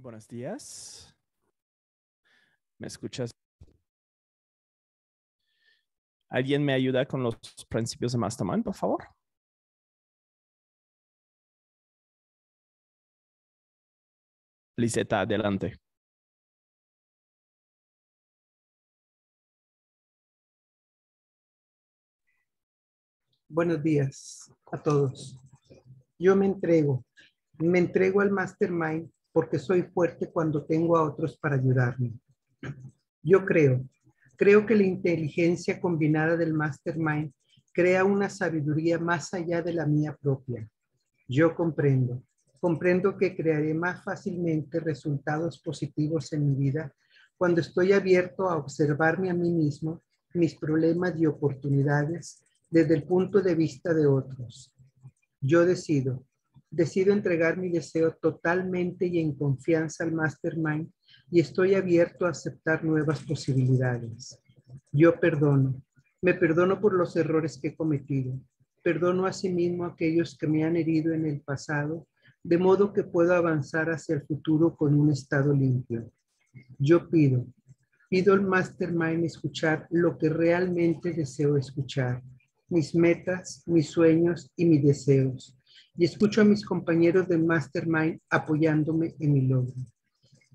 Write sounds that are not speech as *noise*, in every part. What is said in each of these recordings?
Buenos días. ¿Me escuchas? ¿Alguien me ayuda con los principios de Mastermind, por favor? Liseta, adelante. Buenos días a todos. Yo me entrego, me entrego al Mastermind porque soy fuerte cuando tengo a otros para ayudarme. Yo creo, creo que la inteligencia combinada del mastermind crea una sabiduría más allá de la mía propia. Yo comprendo, comprendo que crearé más fácilmente resultados positivos en mi vida cuando estoy abierto a observarme a mí mismo, mis problemas y oportunidades desde el punto de vista de otros. Yo decido, Decido entregar mi deseo totalmente y en confianza al Mastermind y estoy abierto a aceptar nuevas posibilidades. Yo perdono. Me perdono por los errores que he cometido. Perdono a sí mismo a aquellos que me han herido en el pasado, de modo que puedo avanzar hacia el futuro con un estado limpio. Yo pido, pido al Mastermind escuchar lo que realmente deseo escuchar, mis metas, mis sueños y mis deseos y escucho a mis compañeros de Mastermind apoyándome en mi logro.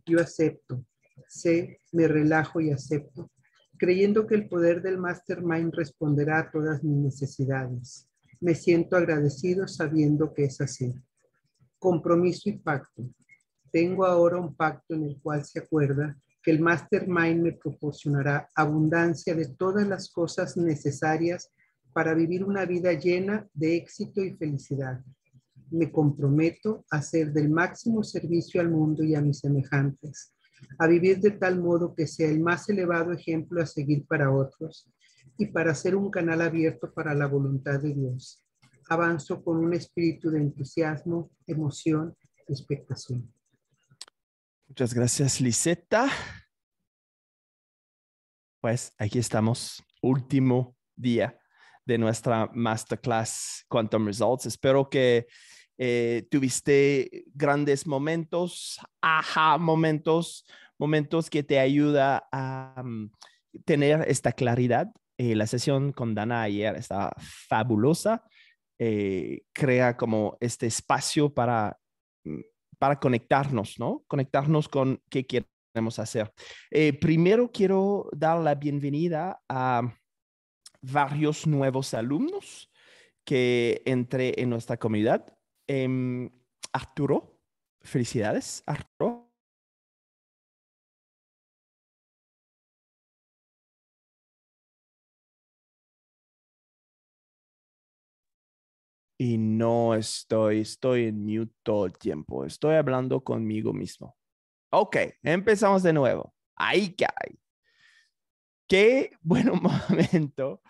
Yo acepto, sé, me relajo y acepto, creyendo que el poder del Mastermind responderá a todas mis necesidades. Me siento agradecido sabiendo que es así. Compromiso y pacto. Tengo ahora un pacto en el cual se acuerda que el Mastermind me proporcionará abundancia de todas las cosas necesarias para vivir una vida llena de éxito y felicidad me comprometo a ser del máximo servicio al mundo y a mis semejantes, a vivir de tal modo que sea el más elevado ejemplo a seguir para otros y para ser un canal abierto para la voluntad de Dios. Avanzo con un espíritu de entusiasmo, emoción expectación. Muchas gracias, Liseta. Pues aquí estamos, último día de nuestra masterclass Quantum Results. Espero que eh, tuviste grandes momentos, ajá momentos, momentos que te ayuda a mm, tener esta claridad. Eh, la sesión con Dana ayer está fabulosa. Eh, crea como este espacio mm, para, conectarnos, ¿no? Conectarnos con qué queremos hacer. primero quiero dar la bienvenida a varios nuevos alumnos que entré en nuestra comunidad. Em, Arturo, felicidades, Arturo. Y no estoy, estoy en mute todo el tiempo. Estoy hablando conmigo mismo. Ok, empezamos de nuevo. Ahí que hay. Qué bueno *laughs* momento.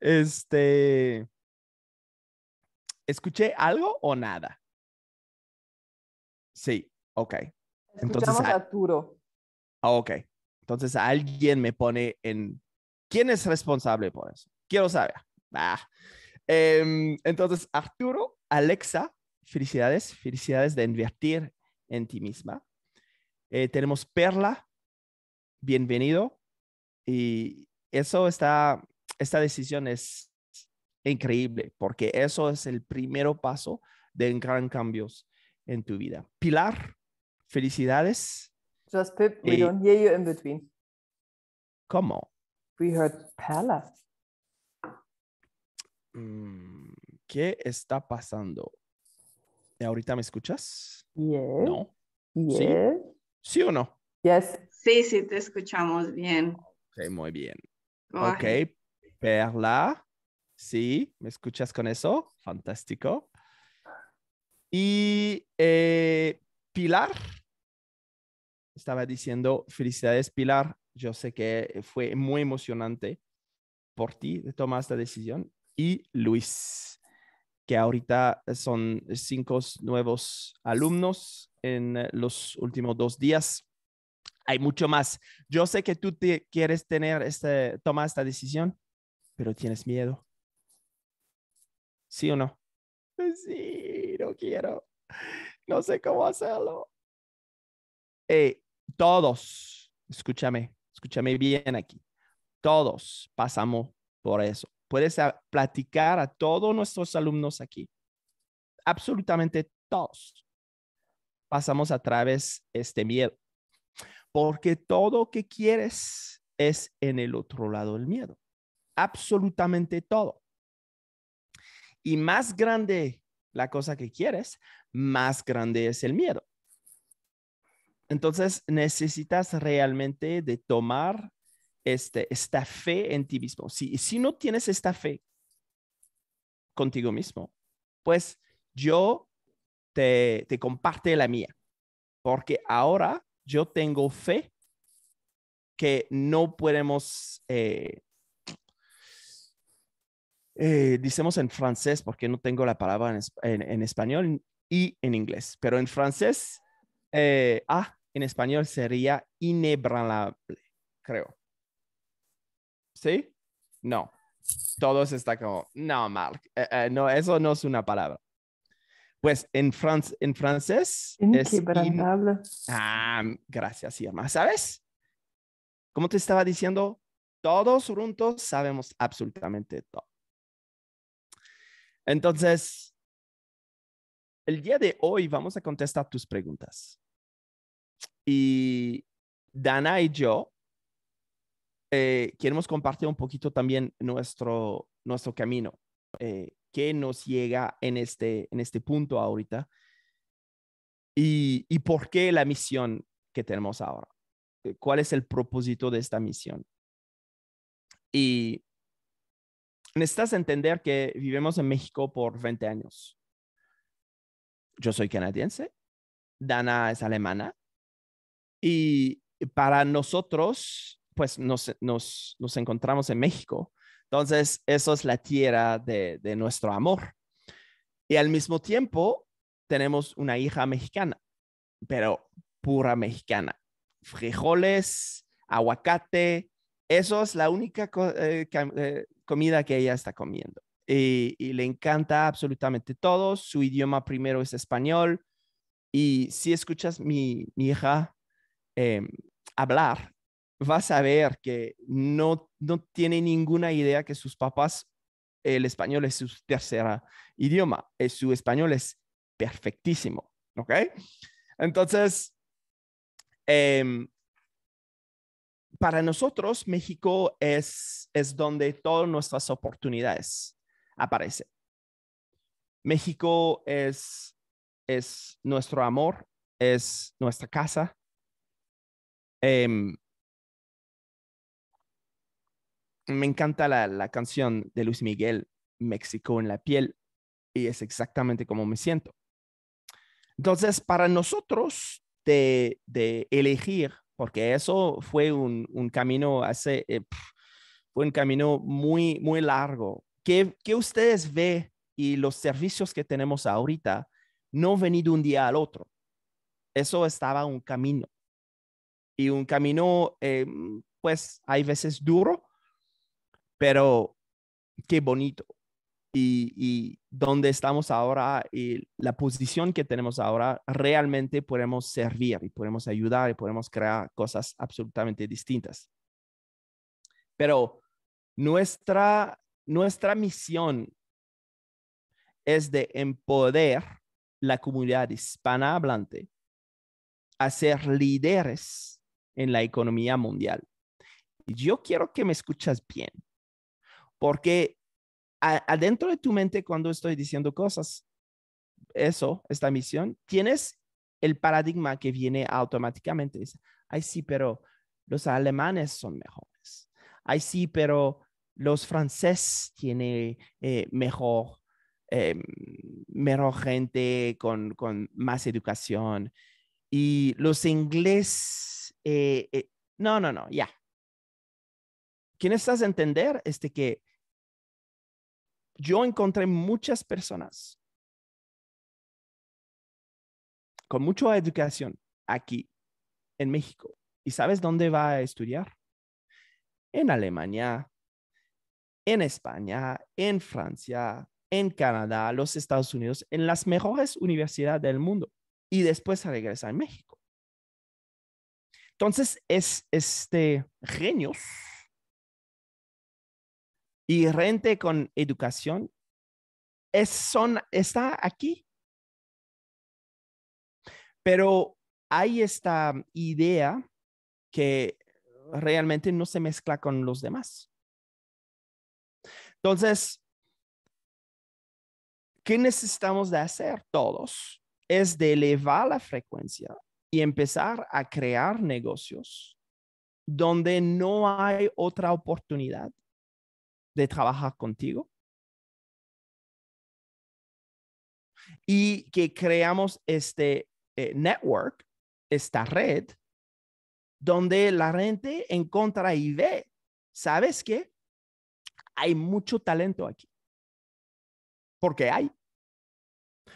Este, ¿Escuché algo o nada? Sí, ok. Entonces, Escuchamos a Arturo. Ah, ok. Entonces alguien me pone en... ¿Quién es responsable por eso? Quiero saber. Ah. Em, entonces, Arturo, Alexa, felicidades, felicidades de invertir en ti misma. Eh, tenemos Perla, bienvenido. Y eso está, esta decisión es increíble, porque eso es el primer paso de grandes cambios en tu vida. Pilar, felicidades. Just Pip, we don't hear you in between. ¿Cómo? We heard Pala. Mm, ¿Qué está pasando? ¿Ahorita me escuchas? ¿Sí? ¿Sí o no? Yes. Sí, sí, te escuchamos bien. muy bien. Ok, Perla. Sí, ¿me escuchas con eso? Fantástico. Y eh, Pilar, estaba diciendo, felicidades Pilar, yo sé que fue muy emocionante por ti tomar esta decisión. Y Luis, que ahorita son cinco nuevos alumnos en los últimos dos días. Hay mucho más. Yo sé que tú te quieres tener este, tomar esta decisión, pero tienes miedo. ¿Sí o no? Sí, no quiero. No sé cómo hacerlo. Eh, todos, escúchame, escúchame bien aquí. Todos pasamos por eso. Puedes platicar a todos nuestros alumnos aquí. Absolutamente todos. Pasamos a través este miedo. Porque todo que quieres es en el otro lado del miedo. Absolutamente todo. Y más grande la cosa que quieres, más grande es el miedo. Entonces necesitas realmente de tomar este, esta fe en ti mismo. Si, si no tienes esta fe contigo mismo, pues yo te, te comparte la mía, porque ahora yo tengo fe que no podemos eh, eh, Dicemos en francés porque no tengo la palabra en, español y en inglés, pero en francés, eh, ah, en español sería inebranable, creo. ¿Sí? No. Todos está como, no, Mark, eh, no, eso no es una palabra. Pues en, en francés Es in... ah, gracias, Irma. ¿Sabes? Como te estaba diciendo, todos juntos sabemos absolutamente todo. Entonces, el día de hoy vamos a contestar tus preguntas. Y Dana y yo eh, queremos compartir un poquito también nuestro, nuestro camino, eh, que nos llega en este, en este punto ahorita y, y por qué la misión que tenemos ahora, eh, cuál es el propósito de esta misión. Y necesitas entender que vivimos en México por 20 años. Yo soy canadiense, Dana es alemana, y para nosotros, pues nos, nos, nos encontramos en México. Entonces, eso es la tierra de, nuestro amor. Y al mismo tiempo, tenemos una hija mexicana, pero pura mexicana. Frijoles, aguacate, eso es la única eh, eh, comida que ella está comiendo. Eh, y, le encanta absolutamente todo. Su idioma primero es español. Y si escuchas mi, mi hija em, hablar, vas a ver que no, no tiene ninguna idea que sus papás, el español es su tercera idioma. Y eh, su español es perfectísimo. ¿Ok? Entonces, em, para nosotros México es, donde todas nuestras oportunidades aparecen. México es, es nuestro amor, es nuestra casa. Em, me encanta la, canción de Luis Miguel, México en la piel, y es exactamente como me siento. Entonces, para nosotros de elegir porque eso fue un, camino eh, fue un camino muy, muy largo. ¿Qué, ustedes ve y los servicios que tenemos ahorita no venido de un día al otro? Eso estaba un camino. Y un camino, eh, pues hay veces duro, pero qué bonito y, donde dónde estamos ahora y la posición que tenemos ahora, realmente podemos servir y podemos ayudar y podemos crear cosas absolutamente distintas. Pero nuestra, nuestra misión es de empoderar la comunidad hispana a ser líderes en la economía mundial. Yo quiero que me escuchas bien, porque adentro de tu mente cuando estoy diciendo cosas, eso, esta misión, tienes el paradigma que viene automáticamente. Dice, ay sí, pero los alemanes son mejores. Ay sí, pero los franceses tienen eh, mejor, em, mejor gente con, con, más educación. Y los ingleses, eh, eh, no, no, no, ya. Yeah. ¿Quién estás a entender? Este que yo encontré muchas personas con mucha educación aquí en México. ¿Y sabes dónde va a estudiar? En Alemania, en España, en Francia, en Canadá, los Estados Unidos, en las mejores universidades del mundo. Y después regresa a México. Entonces, es este genios y rente con educación está aquí. Pero hay esta idea que realmente no se mezcla con los demás. Entonces, ¿qué necesitamos de hacer todos? Es de elevar la frecuencia y empezar a crear negocios donde no hay otra oportunidad de trabajar contigo y que creamos este eh, network, esta red, donde la gente encuentra y ve, ¿sabes qué? Hay mucho talento aquí, porque hay.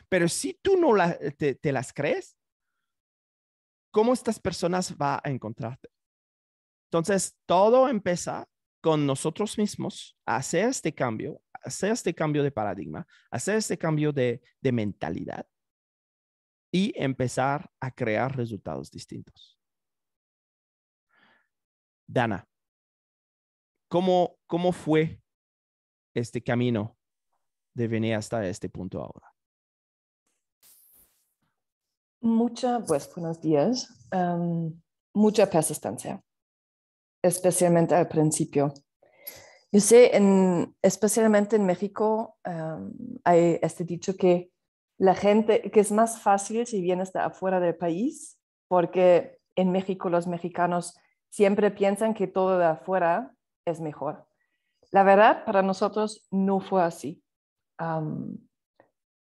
Pero si tú no te, te las crees, ¿cómo estas personas van a encontrarte? Entonces, todo empieza con nosotros mismos hacer este cambio, hacer este cambio de paradigma, hacer este cambio de, mentalidad y empezar a crear resultados distintos. Dana, ¿cómo, fue este camino de venir hasta este punto ahora? Mucha, pues buenos días, mucha persistencia especialmente al principio. Yo sé, en, especialmente en México, hay este dicho que la gente, que es más fácil si vienes de afuera del país, porque en México los mexicanos siempre piensan que todo de afuera es mejor. La verdad, para nosotros no fue así.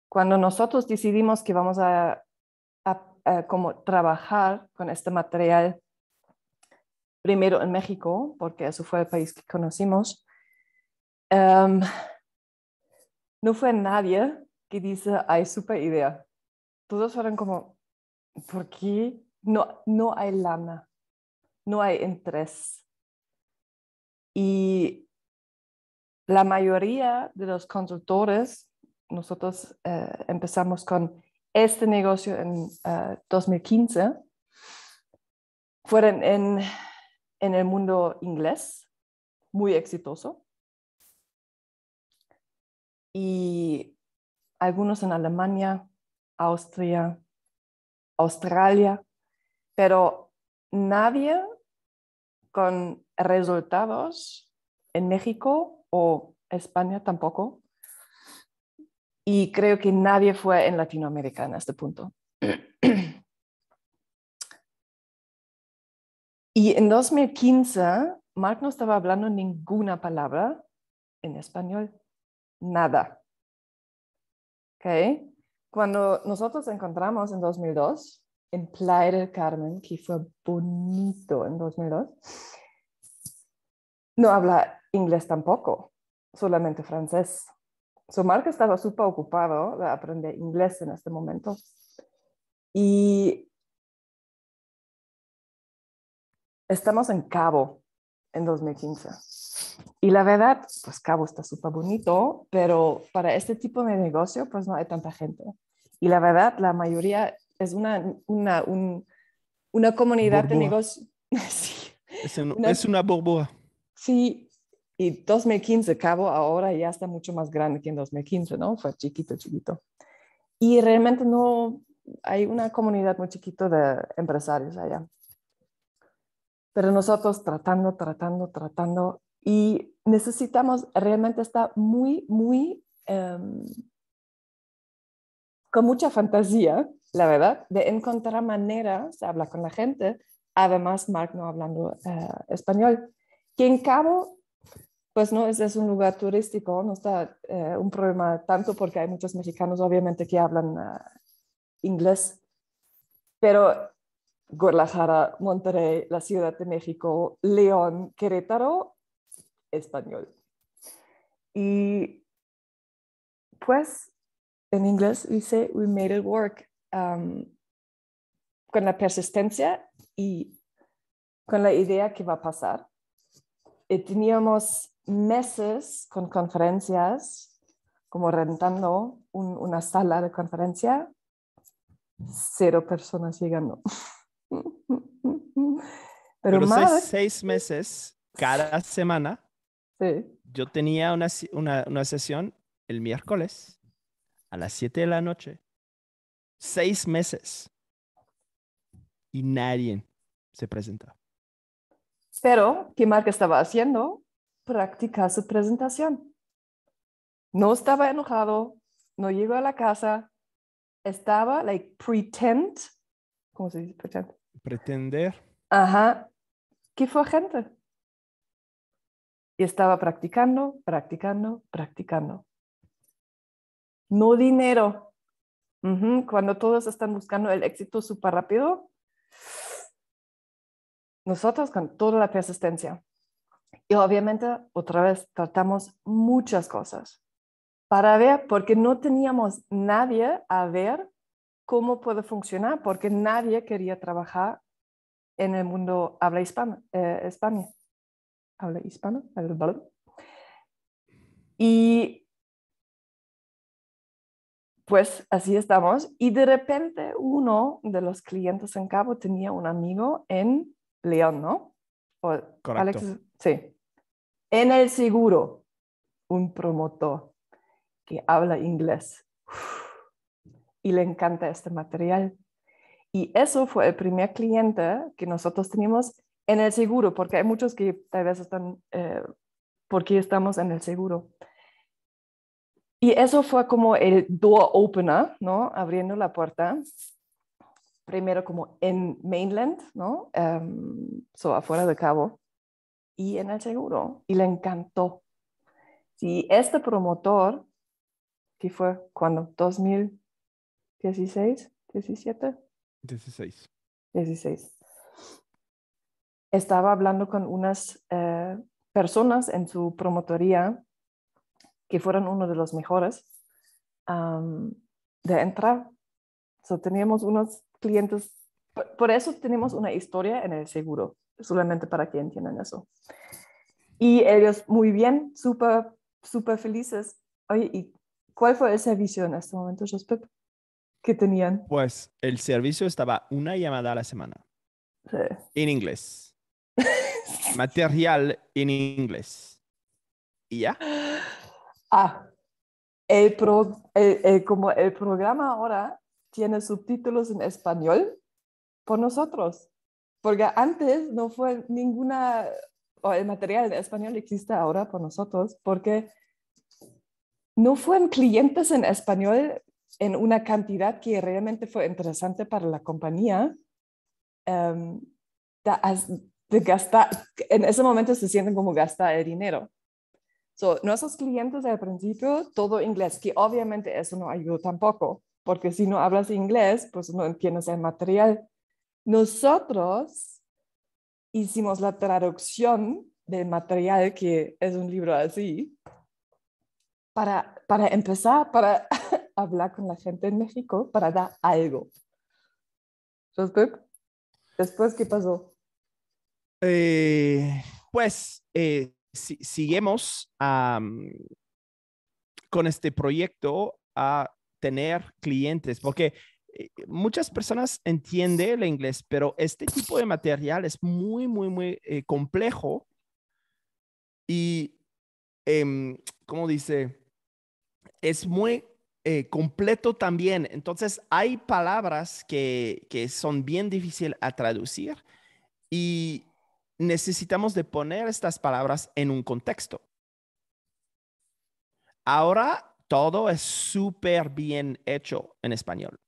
cuando nosotros decidimos que vamos a, a como trabajar con este material primero en México, porque eso fue el país que conocimos, em, no fue nadie que dice, hay super idea. Todos fueron como, ¿por qué no, no hay lana? No hay interés. Y la mayoría de los consultores, nosotros eh, empezamos con este negocio en 2015, eh, fueron en en el mundo inglés, muy exitoso. Y algunos en Alemania, Austria, Australia, pero nadie con resultados en México o España tampoco. Y creo que nadie fue en Latinoamérica en este punto. Eh, Y en 2015, Mark no estaba hablando ninguna palabra en español, nada. ¿Okay? Cuando nosotros encontramos en 2002, en Playa del Carmen, que fue bonito en 2002, no habla inglés tampoco, solamente francés. Su so marca estaba súper ocupado de aprender inglés en este momento. Y estamos en Cabo en 2015. Y la verdad, pues Cabo está súper bonito, pero para este tipo de negocio, pues no hay tanta gente. Y la verdad, la mayoría es una, una, una comunidad de negocio. *laughs* es, una, es, Sí, y 2015, Cabo ahora ya está mucho más grande que en 2015, ¿no? Fue chiquito, chiquito. Y realmente no, hay una comunidad muy chiquita de empresarios allá pero nosotros tratando, tratando, tratando y necesitamos realmente está muy, muy em, con mucha fantasía, la verdad, de encontrar maneras de hablar con la gente, además Mark no hablando eh, español, que en cabo, pues no es, un lugar turístico, no está eh, un problema tanto porque hay muchos mexicanos obviamente que hablan ah, inglés, pero Guadalajara, Monterrey, la Ciudad de México, León, Querétaro, español. Y pues en inglés dice, we made it work con la persistencia y con la idea que va a pasar. Y eh, teníamos meses con conferencias, como rentando una sala de conferencia, cero personas llegando. *laughs* *laughs* Pero, más... seis, seis, meses, cada semana, yo tenía una, una, una, sesión el miércoles a las 7 de la noche. Seis meses. Y nadie se presentaba. Pero, ¿qué marca estaba haciendo? Practicar su presentación. No estaba enojado, no llegó a la casa, estaba, like, pretend, ¿cómo se dice pretend? Pretender. Ajá. ¿Qué fue gente? Y estaba practicando, practicando, practicando. No dinero. Cuando todos están buscando el éxito súper rápido, nosotros con toda la persistencia. Y obviamente otra vez tratamos muchas cosas para ver, porque no teníamos nadie a ver cómo puede funcionar, porque nadie quería trabajar en el mundo habla hispano, eh, España. Habla hispano. Y pues así estamos. Y de repente uno de los clientes en Cabo tenía un amigo en León, ¿no? Correcto. sí. En el seguro, un promotor que habla inglés y le encanta este material. Y eso fue el primer cliente que nosotros teníamos en el seguro, porque hay muchos que tal vez están, eh, porque estamos en el seguro. Y eso fue como el door opener, ¿no? Abriendo la puerta, primero como en mainland, ¿no? Um, so afuera de Cabo, y en el seguro, y le encantó. Y este promotor, que fue cuando, 2000, 16, 17. 16. 16. Estaba hablando con unas eh, personas en su promotoría que fueron uno de los mejores de entrar. So, teníamos unos clientes, por, eso tenemos una historia en el seguro, solamente para que entiendan eso. Y ellos muy bien, súper, súper felices. Oye, ¿y cuál fue el servicio en este momento, Jospep? que tenían? Pues el servicio estaba una llamada a la semana. Sí. En inglés. *laughs* Material en inglés. ¿Y ya? Ah, el pro, como el programa ahora tiene subtítulos en español por nosotros, porque antes no fue ninguna, o el material en español existe ahora por nosotros, porque no fueron clientes en español en una cantidad que realmente fue interesante para la compañía, em, de, en ese momento se sienten como gastar el dinero. So, nuestros clientes al principio, todo inglés, que obviamente eso no ayudó tampoco, porque si no hablas inglés, pues no entiendes el material. Nosotros hicimos la traducción del material, que es un libro así, para, para empezar, para hablar con la gente en México para dar algo. Después, ¿qué pasó? Eh, pues eh, si, seguimos con este proyecto a tener clientes, porque eh, muchas personas entienden el inglés, pero este tipo de material es muy, muy, muy eh, complejo y, em, ¿cómo dice? Es muy eh, completo también. Entonces, hay palabras que, son bien difíciles a traducir y necesitamos de poner estas palabras en un contexto. Ahora todo es súper bien hecho en español.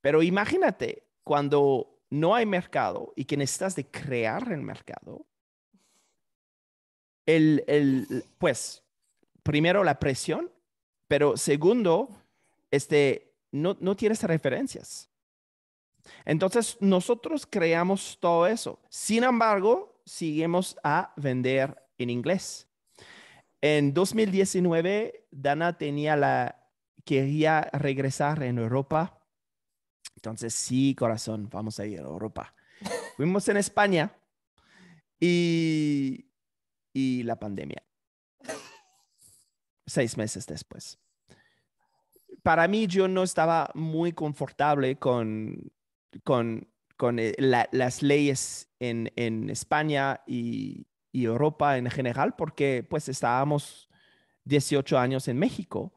Pero imagínate cuando no hay mercado y que necesitas de crear el mercado, el, pues primero la presión pero segundo, este, no, no tienes referencias. Entonces, nosotros creamos todo eso. Sin embargo, seguimos a vender en inglés. En 2019, Dana tenía la, quería regresar en Europa. Entonces, sí, corazón, vamos a ir a Europa. *laughs* Fuimos en España y la pandemia seis meses después. Para mí, yo no estaba muy confortable con, con, eh, las leyes en, España y, Europa en general, porque pues estábamos 18 años en México.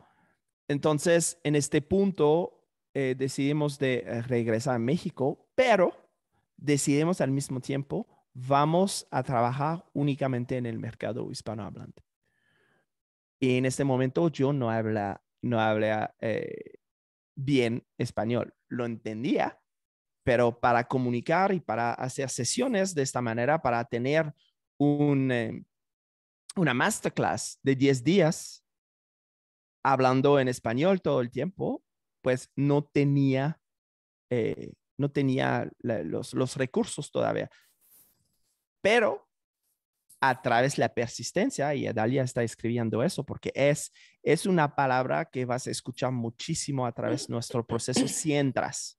Entonces, en este punto, eh, decidimos de regresar a México, pero decidimos al mismo tiempo, vamos a trabajar únicamente en el mercado hispanohablante. Y en este momento yo no habla, no eh, bien español. Lo entendía, pero para comunicar y para hacer sesiones de esta manera, para tener un, eh, una masterclass de 10 días hablando en español todo el tiempo, pues no tenía, eh, no tenía los, los recursos todavía. Pero a través de la persistencia, y Adalia está escribiendo eso, porque es, es una palabra que vas a escuchar muchísimo a través de nuestro proceso si entras.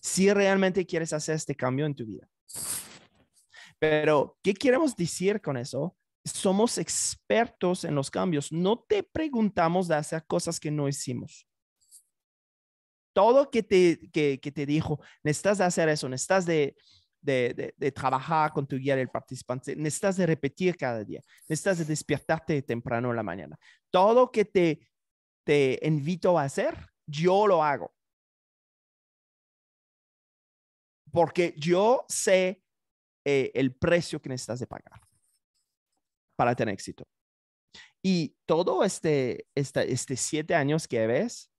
Si realmente quieres hacer este cambio en tu vida. Pero, ¿qué queremos decir con eso? Somos expertos en los cambios. No te preguntamos de hacer cosas que no hicimos todo que te, que, te dijo, necesitas de hacer eso, necesitas de, de, de, trabajar con tu guía del participante. Necesitas de repetir cada día. Necesitas de despertarte temprano en la mañana. Todo que te, te invito a hacer, yo lo hago. Porque yo sé eh, el precio que necesitas de pagar para tener éxito. Y todo este, este, este siete años que ves,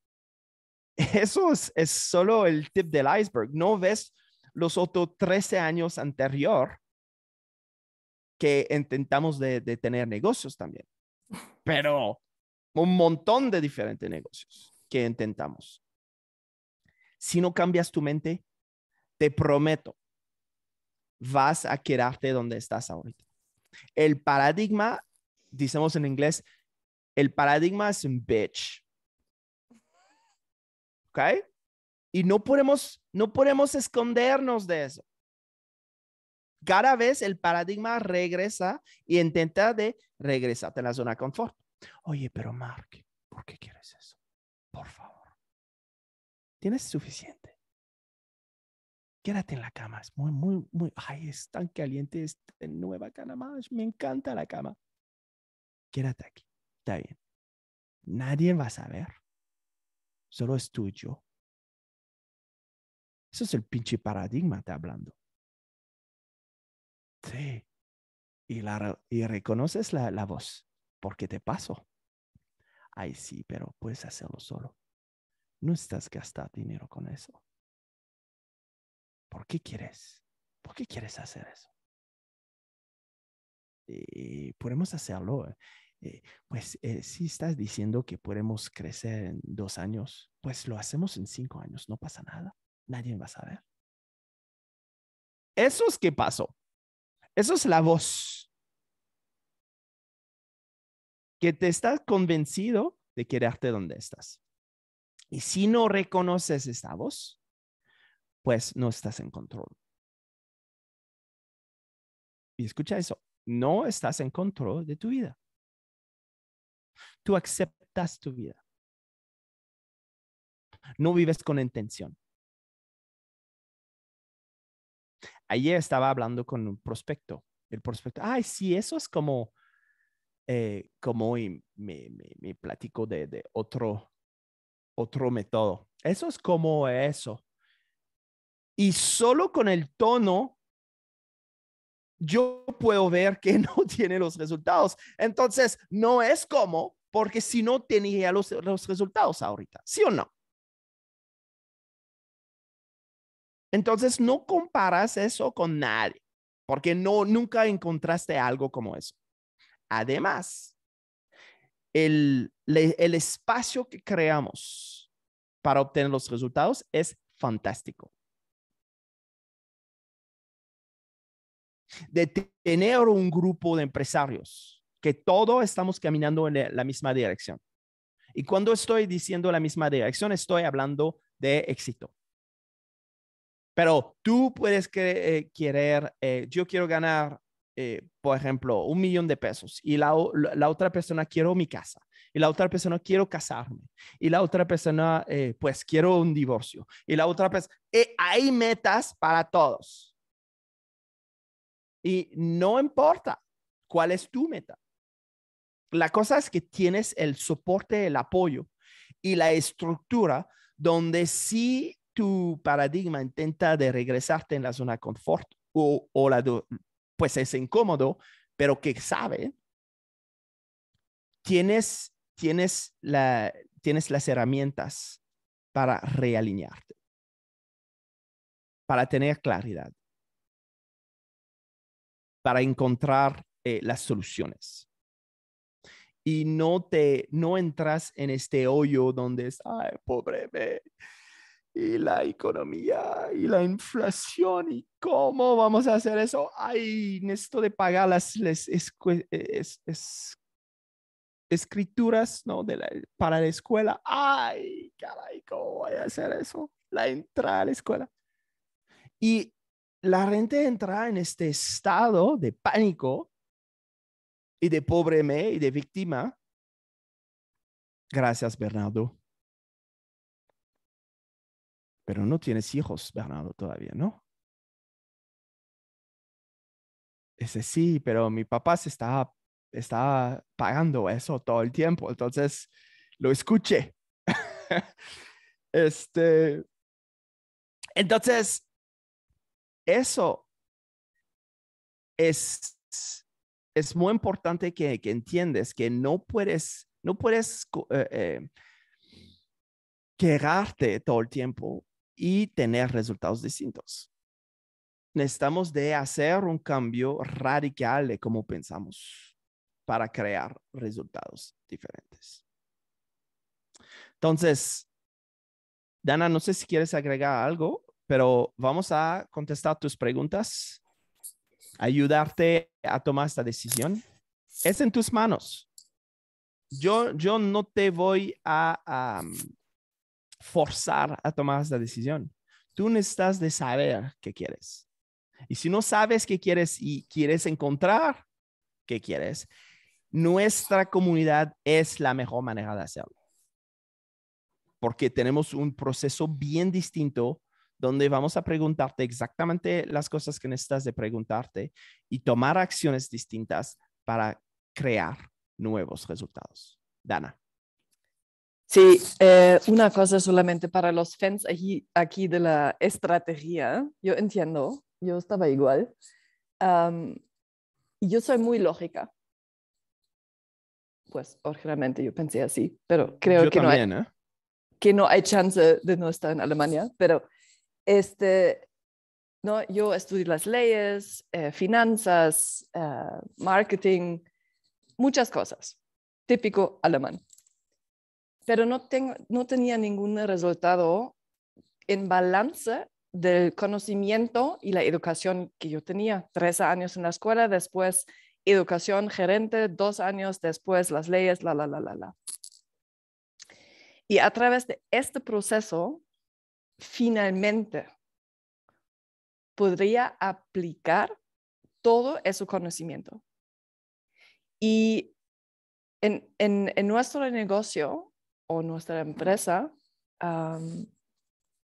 *laughs* eso es solo el tip del iceberg. No ves los otros 13 años anterior que intentamos de, tener negocios también, *laughs* pero un montón de diferentes negocios que intentamos. Si no cambias tu mente, te prometo, vas a quedarte donde estás ahorita. El paradigma, decimos en inglés, el paradigma es un bitch. *laughs* ¿Ok? Y no podemos, escondernos de eso. Cada vez el paradigma regresa y intenta de regresarte a la zona de confort. Oye, pero Mark, ¿por qué quieres eso? Por favor. Tienes suficiente. Quédate en la cama. Es muy, muy, muy. Ay, es tan caliente esta nueva cama. Me encanta la cama. Quédate aquí. Está bien. Nadie va a saber. Solo es tuyo eso es el pinche paradigma, te hablando. Sí. Y, reconoces la, la voz, porque te paso? Ay, sí, pero puedes hacerlo solo. No estás gastando dinero con eso. ¿Por qué quieres? ¿Por qué quieres hacer eso? Y podemos hacerlo. Eh, eh, pues eh, si estás diciendo que podemos crecer en dos años, pues lo hacemos en cinco años, no pasa nada nadie va a saber. Eso es qué pasó. Eso es la voz que te está convencido de quererte donde estás. Y si no reconoces esta voz, pues no estás en control. Y escucha eso, no estás en control de tu vida. Tú aceptas tu vida. No vives con intención. ayer estaba hablando con un prospecto. El prospecto, ay, sí, eso es como, eh, como me, platico de, otro, otro método. Eso es como eso. Y solo con el tono, yo puedo ver que *laughs* no tiene los resultados. Entonces, no es como, porque si no tenía los resultados ahorita, ¿sí o no? Entonces no comparas eso con nadie, porque nunca encontraste algo como eso. Además, el, el espacio que creamos para obtener los resultados es fantástico. De tener un grupo de empresarios que todos estamos caminando en la misma dirección. Y cuando estoy diciendo la misma dirección, estoy hablando de éxito. Pero tú puedes eh, querer, eh, yo quiero ganar, eh, por ejemplo, un millón de pesos y la, la, otra persona quiero mi casa y la otra persona quiero casarme y la otra persona pues quiero un divorcio y la otra persona, hay metas para todos. Y no importa cuál es tu meta. La cosa es que tienes el soporte, el apoyo y la estructura donde sí tu paradigma intenta de regresarte en la zona confort o, o la pues es incómodo, pero que sabe, tienes, tienes, la, tienes las herramientas para realinearte, para tener claridad, para encontrar eh, las soluciones. Y no te, no entras en este hoyo donde es, ay, pobre, y la economía y la inflación y cómo vamos a hacer eso. Ay, esto de pagar las, eh, es, escrituras ¿no? de la, para la escuela. Ay, caray, ¿cómo voy a hacer eso? La entrada a la escuela. Y la gente entra en este estado de pánico y de pobreme y de víctima. Gracias, Bernardo. Pero no tienes hijos, Bernardo, todavía, ¿no? Ese sí, pero mi papá se está, pagando eso todo el tiempo, entonces lo escuché. *laughs* este, entonces, eso es, muy importante que, que entiendes que no puedes, no puedes eh, eh, todo el tiempo y tener resultados distintos. Necesitamos de hacer un cambio radical de cómo pensamos para crear resultados diferentes. Entonces, Dana, no sé si quieres agregar algo, pero vamos a contestar tus preguntas, ayudarte a tomar esta decisión. Es en tus manos. Yo, yo no te voy a, a forzar a tomar la decisión. Tú necesitas de saber qué quieres. Y si no sabes qué quieres y quieres encontrar qué quieres, nuestra comunidad es la mejor manera de hacerlo. Porque tenemos un proceso bien distinto donde vamos a preguntarte exactamente las cosas que necesitas de preguntarte y tomar acciones distintas para crear nuevos resultados. Dana. Sí, eh, una cosa solamente para los fans aquí, de la estrategia. Yo entiendo, yo estaba igual. yo soy muy lógica. Pues, originalmente yo pensé así, pero creo que, no hay, ¿eh? que no hay chance de no estar en Alemania. Pero este, no, yo estudié las leyes, eh, finanzas, marketing, muchas cosas. Típico alemán pero no, tenía ningún resultado en balance del conocimiento y la educación que yo tenía. Tres años en la escuela, después educación gerente, dos años después las leyes, la, la, la, la, la. Y a través de este proceso, finalmente podría aplicar todo ese conocimiento. Y en nuestro negocio, o nuestra empresa,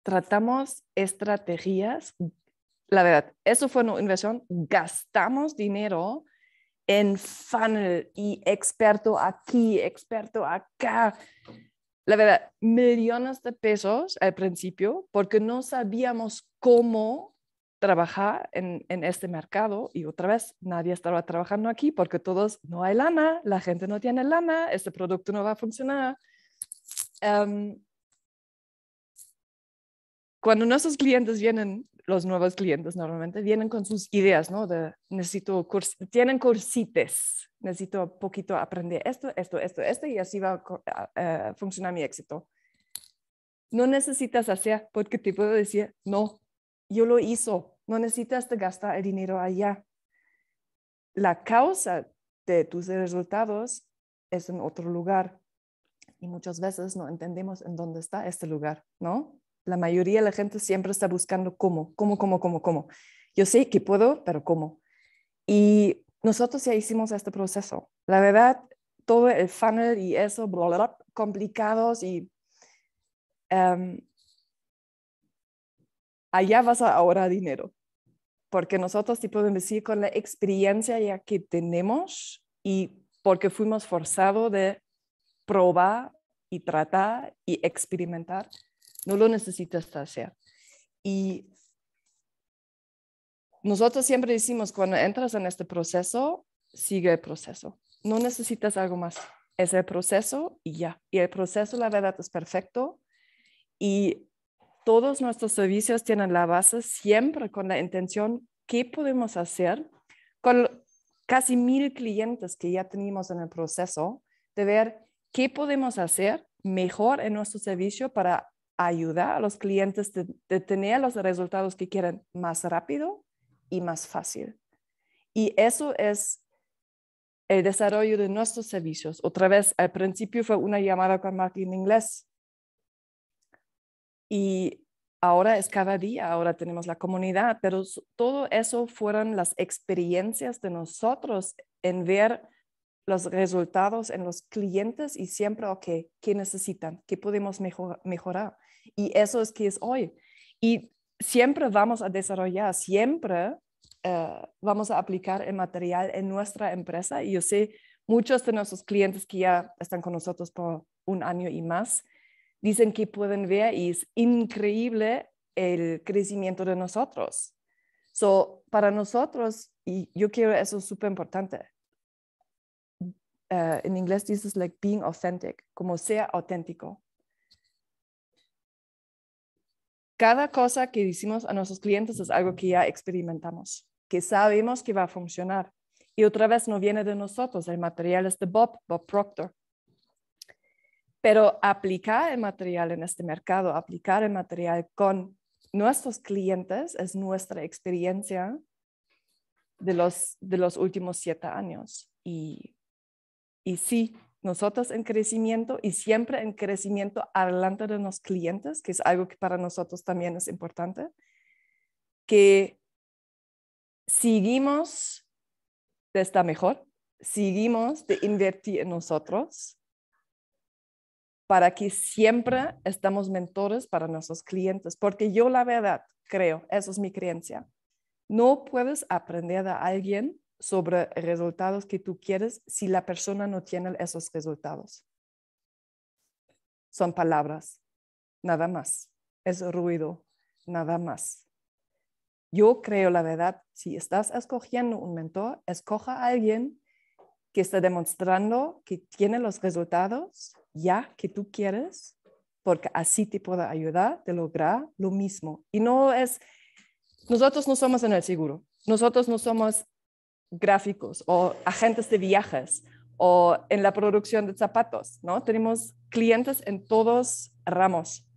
tratamos estrategias. La verdad, eso fue una inversión. Gastamos dinero en funnel y experto aquí, experto acá. La verdad, millones de pesos al principio porque no sabíamos cómo trabajar en, este mercado y otra vez nadie estaba trabajando aquí porque todos no hay lana, la gente no tiene lana, este producto no va a funcionar cuando nuestros clientes vienen, los nuevos clientes normalmente, vienen con sus ideas, ¿no? De necesito, curs tienen cursites, necesito poquito aprender esto, esto, esto, esto, y así va a funcionar mi éxito. No necesitas hacer, porque te puedo decir, no, yo lo hizo, no necesitas gastar el dinero allá. La causa de tus resultados es en otro lugar. Y muchas veces no entendemos en dónde está este lugar, ¿no? La mayoría de la gente siempre está buscando cómo, cómo, cómo, cómo, cómo. Yo sé que puedo, pero cómo. Y nosotros ya hicimos este proceso. La verdad, todo el funnel y eso, complicados y em, allá vas a dinero. Porque nosotros te podemos decir con la experiencia ya que tenemos y porque fuimos forzados de probar y tratar y experimentar, no lo necesitas hacer. Y nosotros siempre decimos, cuando entras en este proceso, sigue el proceso. No necesitas algo más. Es el proceso y ya. Y el proceso, la verdad, es perfecto. Y todos nuestros servicios tienen la base siempre con la intención, ¿qué podemos hacer con casi mil clientes que ya tenemos en el proceso? De ver qué podemos hacer mejor en nuestro servicio para ayudar a los clientes de, tener los resultados que quieren más rápido y más fácil. Y eso es el desarrollo de nuestros servicios. Otra vez, al principio fue una llamada con en Inglés. Y ahora es cada día, ahora tenemos la comunidad, pero todo eso fueron las experiencias de nosotros en ver los resultados en los clientes y siempre, ok, ¿qué necesitan? ¿Qué podemos mejorar? Y eso es que es hoy. Y siempre vamos a desarrollar, siempre eh, vamos a aplicar el material en nuestra empresa. Y yo sé, muchos de nuestros clientes que ya están con nosotros por un año y más, dicen que pueden ver y es increíble el crecimiento de nosotros. So, para nosotros, y yo quiero eso es súper importante, eh, en inglés dices like being authentic, como sea auténtico. Cada cosa que decimos a nuestros clientes es algo que ya experimentamos, que sabemos que va a funcionar. Y otra vez no viene de nosotros, el material es de Bob, Bob Proctor. Pero aplicar el material en este mercado, aplicar el material con nuestros clientes es nuestra experiencia de los, de los últimos siete años. Y y sí, nosotros en crecimiento y siempre en crecimiento adelante de los clientes, que es algo que para nosotros también es importante, que seguimos de estar mejor, seguimos de invertir en nosotros para que siempre estamos mentores para nuestros clientes, porque yo la verdad creo, eso es mi creencia, no puedes aprender de alguien sobre resultados que tú quieres si la persona no tiene esos resultados. Son palabras, nada más. Es ruido, nada más. Yo creo la verdad, si estás escogiendo un mentor, escoja a alguien que esté demostrando que tiene los resultados ya que tú quieres, porque así te puede ayudar te lograr lo mismo. Y no es, nosotros no somos en el seguro, nosotros no somos gráficos o agentes de viajes o en la producción de zapatos, ¿no? Tenemos clientes en todos ramos,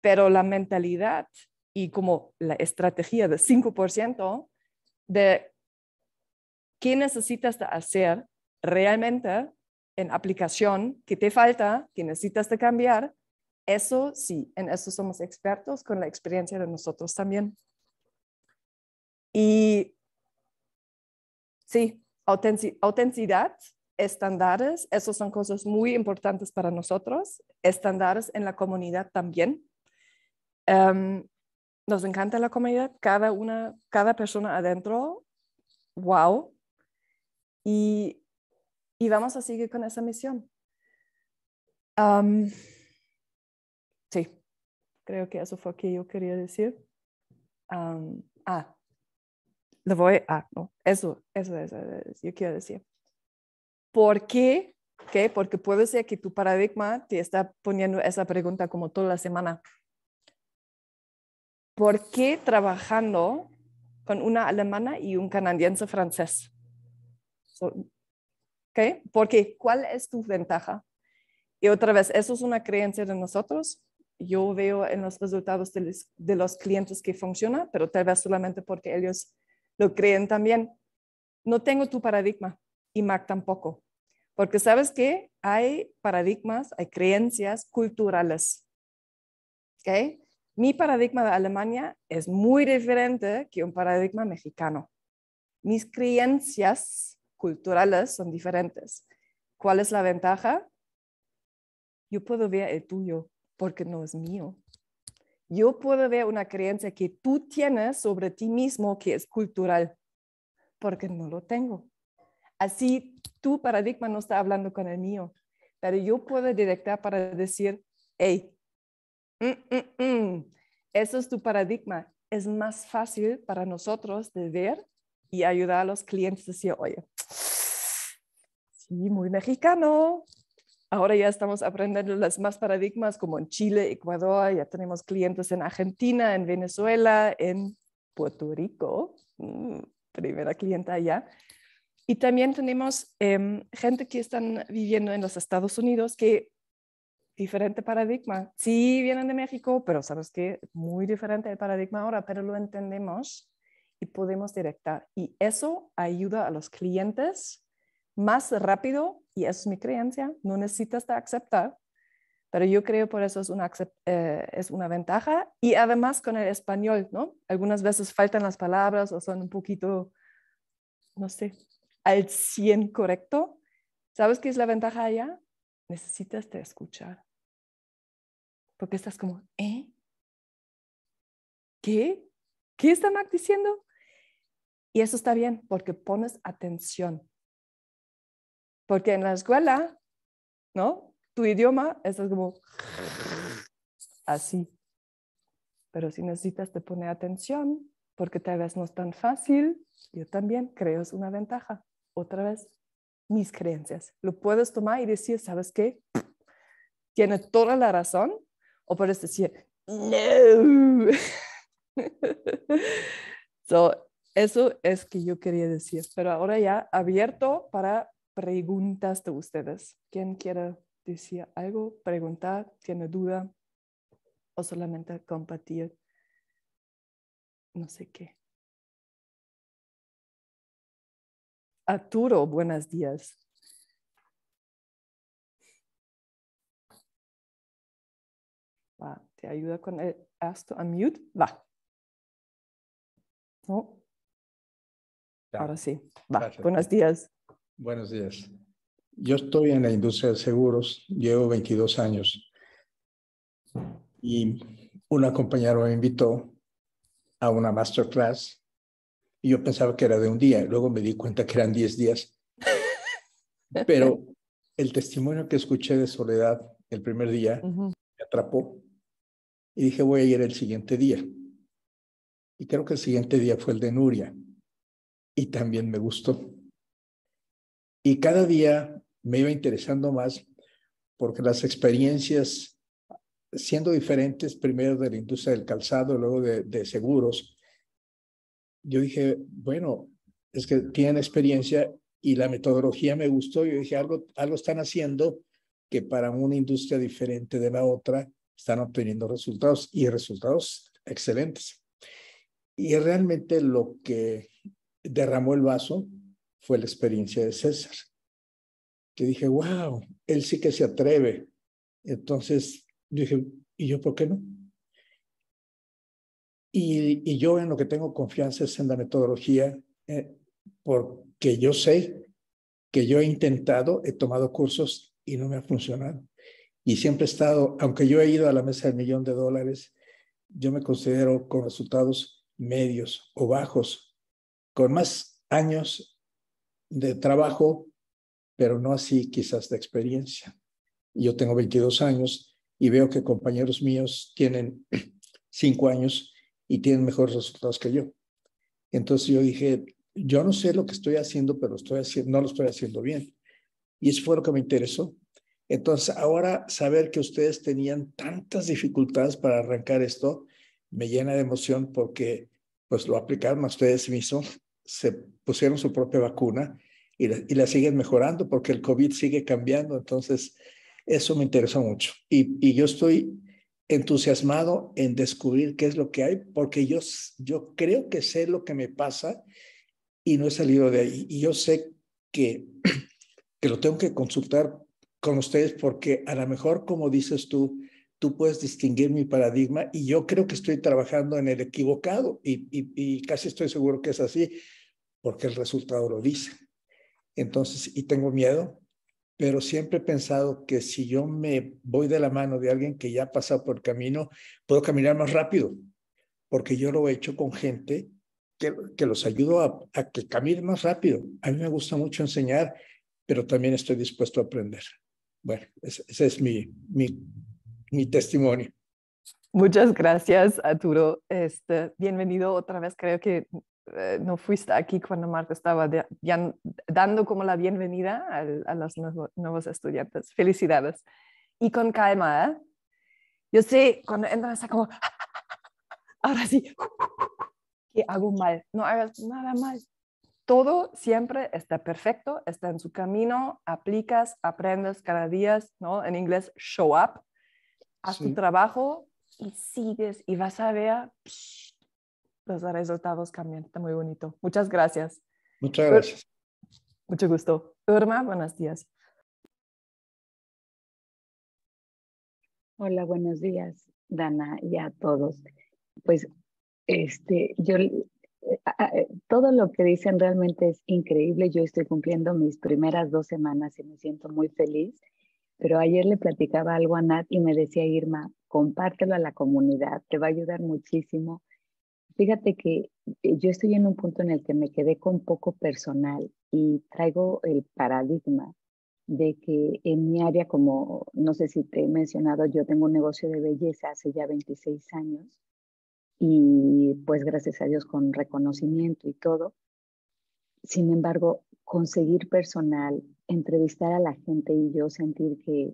pero la mentalidad y como la estrategia de 5% de qué necesitas hacer realmente en aplicación, qué te falta, qué necesitas de cambiar, eso sí, en eso somos expertos con la experiencia de nosotros también. Y Sí, autenticidad, estándares, esos son cosas muy importantes para nosotros, estándares en la comunidad también. Em, nos encanta la comunidad, cada una, cada persona adentro, wow. Y, vamos a seguir con esa misión. Em, sí, creo que eso fue lo que yo quería decir. Em, ah, voy a, ah, no, eso, eso, eso, yo quiero decir. ¿Por qué? ¿Qué? Porque puede ser que tu paradigma te está poniendo esa pregunta como toda la semana. ¿Por qué trabajando con una alemana y un canadiense francés? ¿Por Porque ¿cuál es tu ventaja? Y otra vez, eso es una creencia de nosotros. Yo veo en los resultados de los clientes que funciona, pero tal vez solamente porque ellos lo creen también. No tengo tu paradigma y Mac tampoco, porque sabes que hay paradigmas, hay creencias culturales. ¿Okay? Mi paradigma de Alemania es muy diferente que un paradigma mexicano. Mis creencias culturales son diferentes. ¿Cuál es la ventaja? Yo puedo ver el tuyo porque no es mío yo puedo ver una creencia que tú tienes sobre ti mismo que es cultural, porque no lo tengo. Así tu paradigma no está hablando con el mío, pero yo puedo directar para decir, hey, mm, mm, mm, eso es tu paradigma. Es más fácil para nosotros de ver y ayudar a los clientes a decir, oye, sí, muy mexicano, Ahora ya estamos aprendiendo las más paradigmas como en Chile, Ecuador, ya tenemos clientes en Argentina, en Venezuela, en Puerto Rico, mm, primera clienta ya. Y también tenemos em, gente que están viviendo en los Estados Unidos que diferente paradigma. Sí, vienen de México, pero sabes que muy diferente el paradigma ahora, pero lo entendemos y podemos directar. Y eso ayuda a los clientes más rápido, y eso es mi creencia, no necesitas aceptar, pero yo creo por eso eh, es una, ventaja. Y además con el español, ¿no? Algunas veces faltan las palabras o son un poquito, no sé, al 100 correcto. ¿Sabes qué es la ventaja allá? Necesitas escuchar. Porque estás como, ¿eh? ¿Qué? ¿Qué está diciendo? Y eso está bien porque pones atención. Porque en la escuela, ¿no? Tu idioma es como así. Pero si necesitas te pone atención, porque tal vez no es tan fácil, yo también creo es una ventaja. Otra vez, mis creencias. Lo puedes tomar y decir, ¿sabes qué? Tiene toda la razón. O puedes decir, no. *laughs* eso es que yo quería decir, pero ahora ya abierto para preguntas de ustedes. ¿Quién quiere decir algo, preguntar, tiene duda o solamente compartir no sé qué? Arturo, buenos días. Va, ¿te ayuda con el to unmute? Va. No. Ahora sí. Buenos días. Buenos días. Yo estoy en la industria de seguros, llevo 22 años y una compañera me invitó a una masterclass y yo pensaba que era de un día, luego me di cuenta que eran 10 días. *laughs* Pero el testimonio que escuché de Soledad el primer día me atrapó y dije voy a ir el siguiente día. Y creo que el siguiente día fue el de Nuria y también me gustó. Y cada día me iba interesando más porque las experiencias, siendo diferentes, primero de la industria del calzado, luego de, seguros, yo dije, bueno, es que tienen experiencia y la metodología me gustó. Yo dije, algo, algo están haciendo que para una industria diferente de la otra están obteniendo resultados y resultados excelentes. Y realmente lo que derramó el vaso fue la experiencia de César. Que dije, wow, él sí que se atreve. Entonces dije, ¿y yo por qué no? Y, y yo en lo que tengo confianza es en la metodología, eh, porque yo sé que yo he intentado, he tomado cursos y no me ha funcionado. Y siempre he estado, aunque yo he ido a la mesa del millón de dólares, yo me considero con resultados medios o bajos. Con más años de trabajo, pero no así quizás de experiencia. Yo tengo 22 años y veo que compañeros míos tienen 5 *clears throat* años y tienen mejores resultados que yo. Entonces yo dije, yo no sé lo que estoy haciendo, pero estoy haciendo, no lo estoy haciendo bien. Y eso fue lo que me interesó. Entonces, ahora saber que ustedes tenían tantas dificultades para arrancar esto me llena de emoción porque pues lo aplicaron a ustedes mismos se pusieron su propia vacuna y la, siguen mejorando porque el COVID sigue cambiando. Entonces, eso me interesa mucho. Y, yo estoy entusiasmado en descubrir qué es lo que hay porque yo, yo creo que sé lo que me pasa y no he salido de ahí. Y yo sé que, *clears throat* que lo tengo que consultar con ustedes porque a lo mejor, como dices tú, tú puedes distinguir mi paradigma y yo creo que estoy trabajando en el equivocado y, y, casi estoy seguro que es así porque el resultado lo dice. Entonces, y tengo miedo, pero siempre he pensado que si yo me voy de la mano de alguien que ya ha pasado por el camino, puedo caminar más rápido, porque yo lo he hecho con gente que, los ayudo a, a que caminen más rápido. A mí me gusta mucho enseñar, pero también estoy dispuesto a aprender. Bueno, ese, es mi, mi, mi testimonio. Muchas gracias, Arturo. Este, bienvenido otra vez. Creo que eh, no fuiste aquí cuando Marta estaba ya, dando como la bienvenida a los nuevos estudiantes. Felicidades. Y con calma, ¿eh? Yo sé, cuando entras, está como, *laughs* ahora sí, *laughs* que hago mal? No hagas nada mal. Todo siempre está perfecto, está en su camino, aplicas, aprendes cada día, ¿no? En inglés, show up, haz tu trabajo y sigues y vas a ver los resultados también, Está muy bonito. Muchas gracias. Muchas gracias. Mucho gusto. Irma, buenos días. Hola, buenos días, Dana, y a todos. Pues, este, yo, eh, todo lo que dicen realmente es increíble. Yo estoy cumpliendo mis primeras dos semanas y me siento muy feliz. Pero ayer le platicaba algo a Nat y me decía, Irma, compártelo a la comunidad, te va a ayudar muchísimo Fíjate que eh, yo estoy en un punto en el que me quedé con poco personal y traigo el paradigma de que en mi área, como no sé si te he mencionado, yo tengo un negocio de belleza hace ya 26 años y pues gracias a Dios con reconocimiento y todo. Sin embargo, conseguir personal, entrevistar a la gente y yo sentir que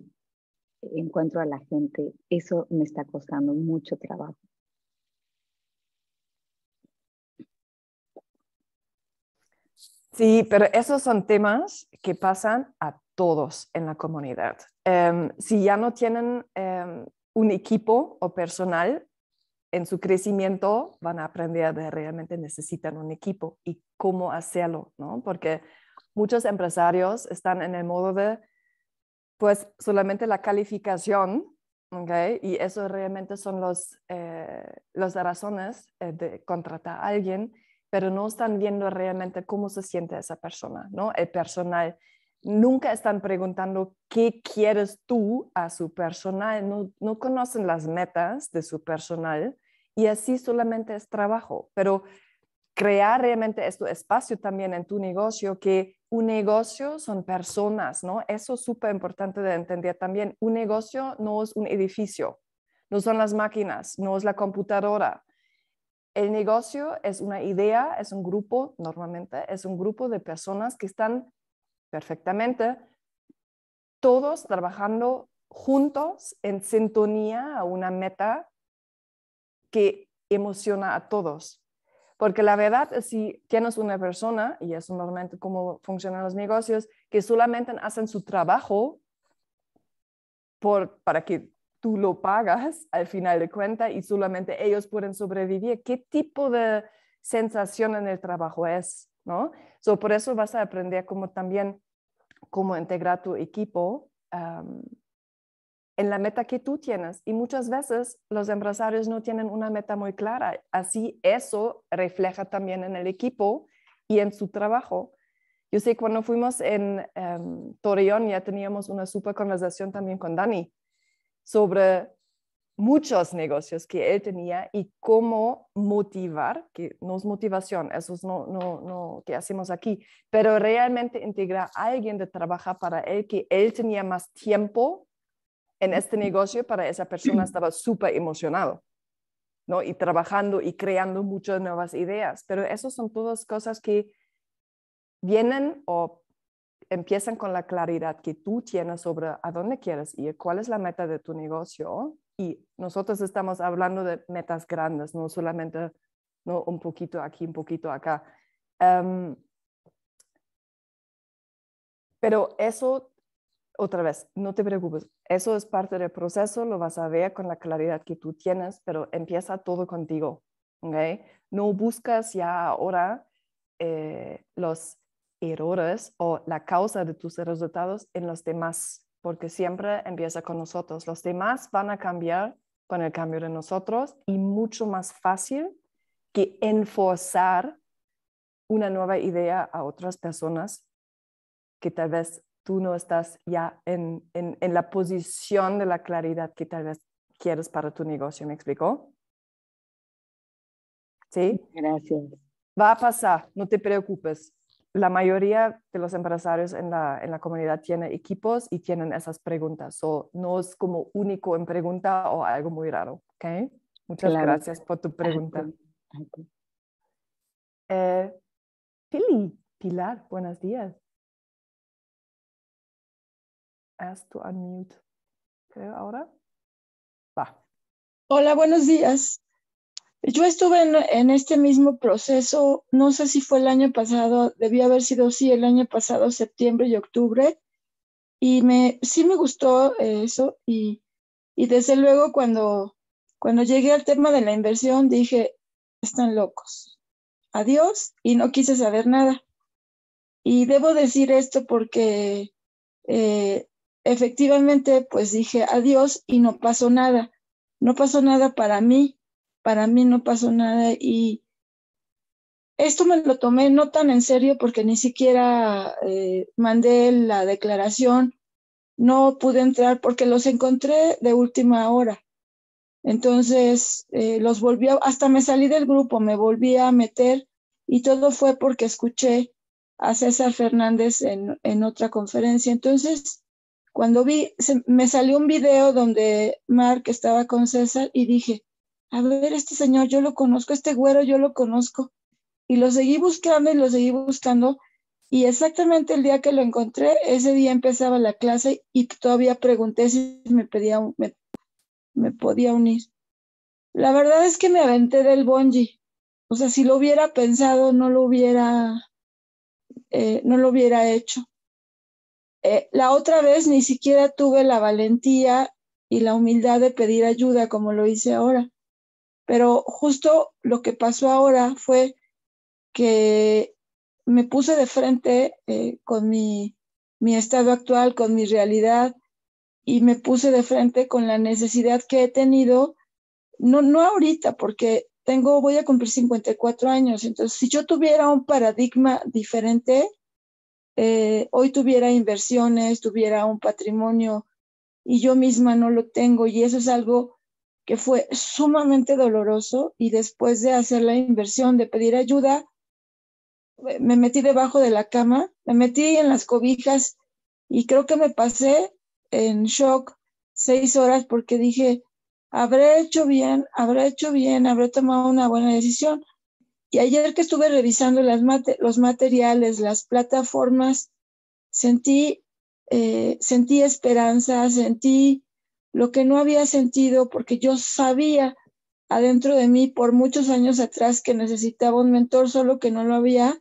encuentro a la gente, eso me está costando mucho trabajo. Sí, pero esos son temas que pasan a todos en la comunidad. Em, si ya no tienen em, un equipo o personal en su crecimiento, van a aprender de realmente necesitan un equipo y cómo hacerlo, ¿no? Porque muchos empresarios están en el modo de, pues, solamente la calificación, ¿ok? Y eso realmente son los, eh, las razones eh, de contratar a alguien pero no están viendo realmente cómo se siente esa persona, ¿no? El personal. Nunca están preguntando qué quieres tú a su personal, no, conocen las metas de su personal y así solamente es trabajo. Pero crear realmente este espacio también en tu negocio, que un negocio son personas, ¿no? Eso es súper importante de entender también. Un negocio no es un edificio, no son las máquinas, no es la computadora, el negocio es una idea, es un grupo, normalmente es un grupo de personas que están perfectamente todos trabajando juntos en sintonía a una meta que emociona a todos. Porque la verdad es si tienes una persona, y es normalmente cómo funcionan los negocios, que solamente hacen su trabajo por, para que tú lo pagas al final de cuenta y solamente ellos pueden sobrevivir. ¿Qué tipo de sensación en el trabajo es? ¿no? So, por eso vas a aprender cómo también cómo integrar tu equipo en la meta que tú tienes. Y muchas veces los empresarios no tienen una meta muy clara. Así eso refleja también en el equipo y en su trabajo. Yo sé, cuando fuimos en em, Torreón ya teníamos una super conversación también con Dani, sobre muchos negocios que él tenía y cómo motivar, que no es motivación, eso es no, no, no que hacemos aquí, pero realmente integrar a alguien de trabajar para él, que él tenía más tiempo en este negocio, para esa persona *clears throat* estaba súper emocionado, ¿no? Y trabajando y creando muchas nuevas ideas, pero esas son todas cosas que vienen o empiezan con la claridad que tú tienes sobre a dónde quieres ir, cuál es la meta de tu negocio. Y nosotros estamos hablando de metas grandes, no solamente ¿no? un poquito aquí, un poquito acá. Em, pero eso, otra vez, no te preocupes, eso es parte del proceso, lo vas a ver con la claridad que tú tienes, pero empieza todo contigo. No buscas ya ahora eh, los errores o la causa de tus resultados en los demás, porque siempre empieza con nosotros. Los demás van a cambiar con el cambio de nosotros y mucho más fácil que enforzar una nueva idea a otras personas que tal vez tú no estás ya en, en, en la posición de la claridad que tal vez quieres para tu negocio. ¿Me explicó? Sí. Gracias. Va a pasar, no te preocupes la mayoría de los empresarios en la, en la comunidad tienen equipos y tienen esas preguntas. o no es como único en pregunta o algo muy raro. ¿okay? Muchas gracias por tu pregunta. Eh, Pilar, buenos días. Haz to unmute, creo ahora. Va. Hola, buenos días. Yo estuve en, este mismo proceso, no sé si fue el año pasado, debía haber sido sí el año pasado, septiembre y octubre, y me, sí me gustó eh, eso, y, desde luego cuando, cuando llegué al tema de la inversión dije, están locos, adiós, y no quise saber nada. Y debo decir esto porque eh, efectivamente, pues dije adiós y no pasó nada. No pasó nada para mí, para mí no pasó nada y esto me lo tomé no tan en serio porque ni siquiera eh, mandé la declaración, no pude entrar porque los encontré de última hora. Entonces eh, los volví, hasta me salí del grupo, me volví a meter y todo fue porque escuché a César Fernández en, en otra conferencia. Entonces, cuando vi, me salió un video donde Mark estaba con César y dije, a ver, este señor yo lo conozco, este güero yo lo conozco. Y lo seguí buscando y lo seguí buscando. Y exactamente el día que lo encontré, ese día empezaba la clase y todavía pregunté si me, pedía, me, podía unir. La verdad es que me aventé del bonji, O sea, si lo hubiera pensado, no lo hubiera, eh, no lo hubiera hecho. Eh, la otra vez ni siquiera tuve la valentía y la humildad de pedir ayuda como lo hice ahora. Pero justo lo que pasó ahora fue que me puse de frente eh, con mi, estado actual, con mi realidad, y me puse de frente con la necesidad que he tenido, no, no ahorita, porque tengo, voy a cumplir 54 años, entonces si yo tuviera un paradigma diferente, eh, hoy tuviera inversiones, tuviera un patrimonio y yo misma no lo tengo y eso es algo que fue sumamente doloroso y después de hacer la inversión, de pedir ayuda, me metí debajo de la cama, me metí en las cobijas y creo que me pasé en shock seis horas porque dije, habré hecho bien, habré hecho bien, habré tomado una buena decisión. Y ayer que estuve revisando las los materiales, las plataformas, sentí, eh, sentí esperanza, sentí lo que no había sentido porque yo sabía adentro de mí por muchos años atrás que necesitaba un mentor, solo que no lo había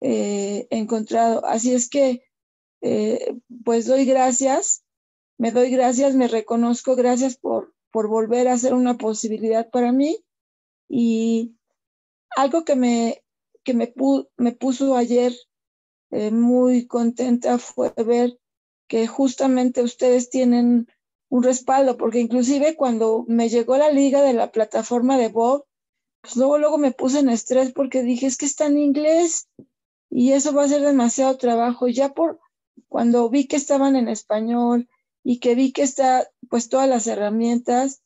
eh, encontrado. Así es que, eh, pues doy gracias, me doy gracias, me reconozco, gracias por, por volver a ser una posibilidad para mí. Y algo que me, que me, me puso ayer eh, muy contenta fue ver que justamente ustedes tienen un respaldo, porque inclusive cuando me llegó la liga de la plataforma de Bob, pues luego, luego me puse en estrés porque dije, es que está en inglés y eso va a ser demasiado trabajo. Ya por cuando vi que estaban en español y que vi que está, pues todas las herramientas,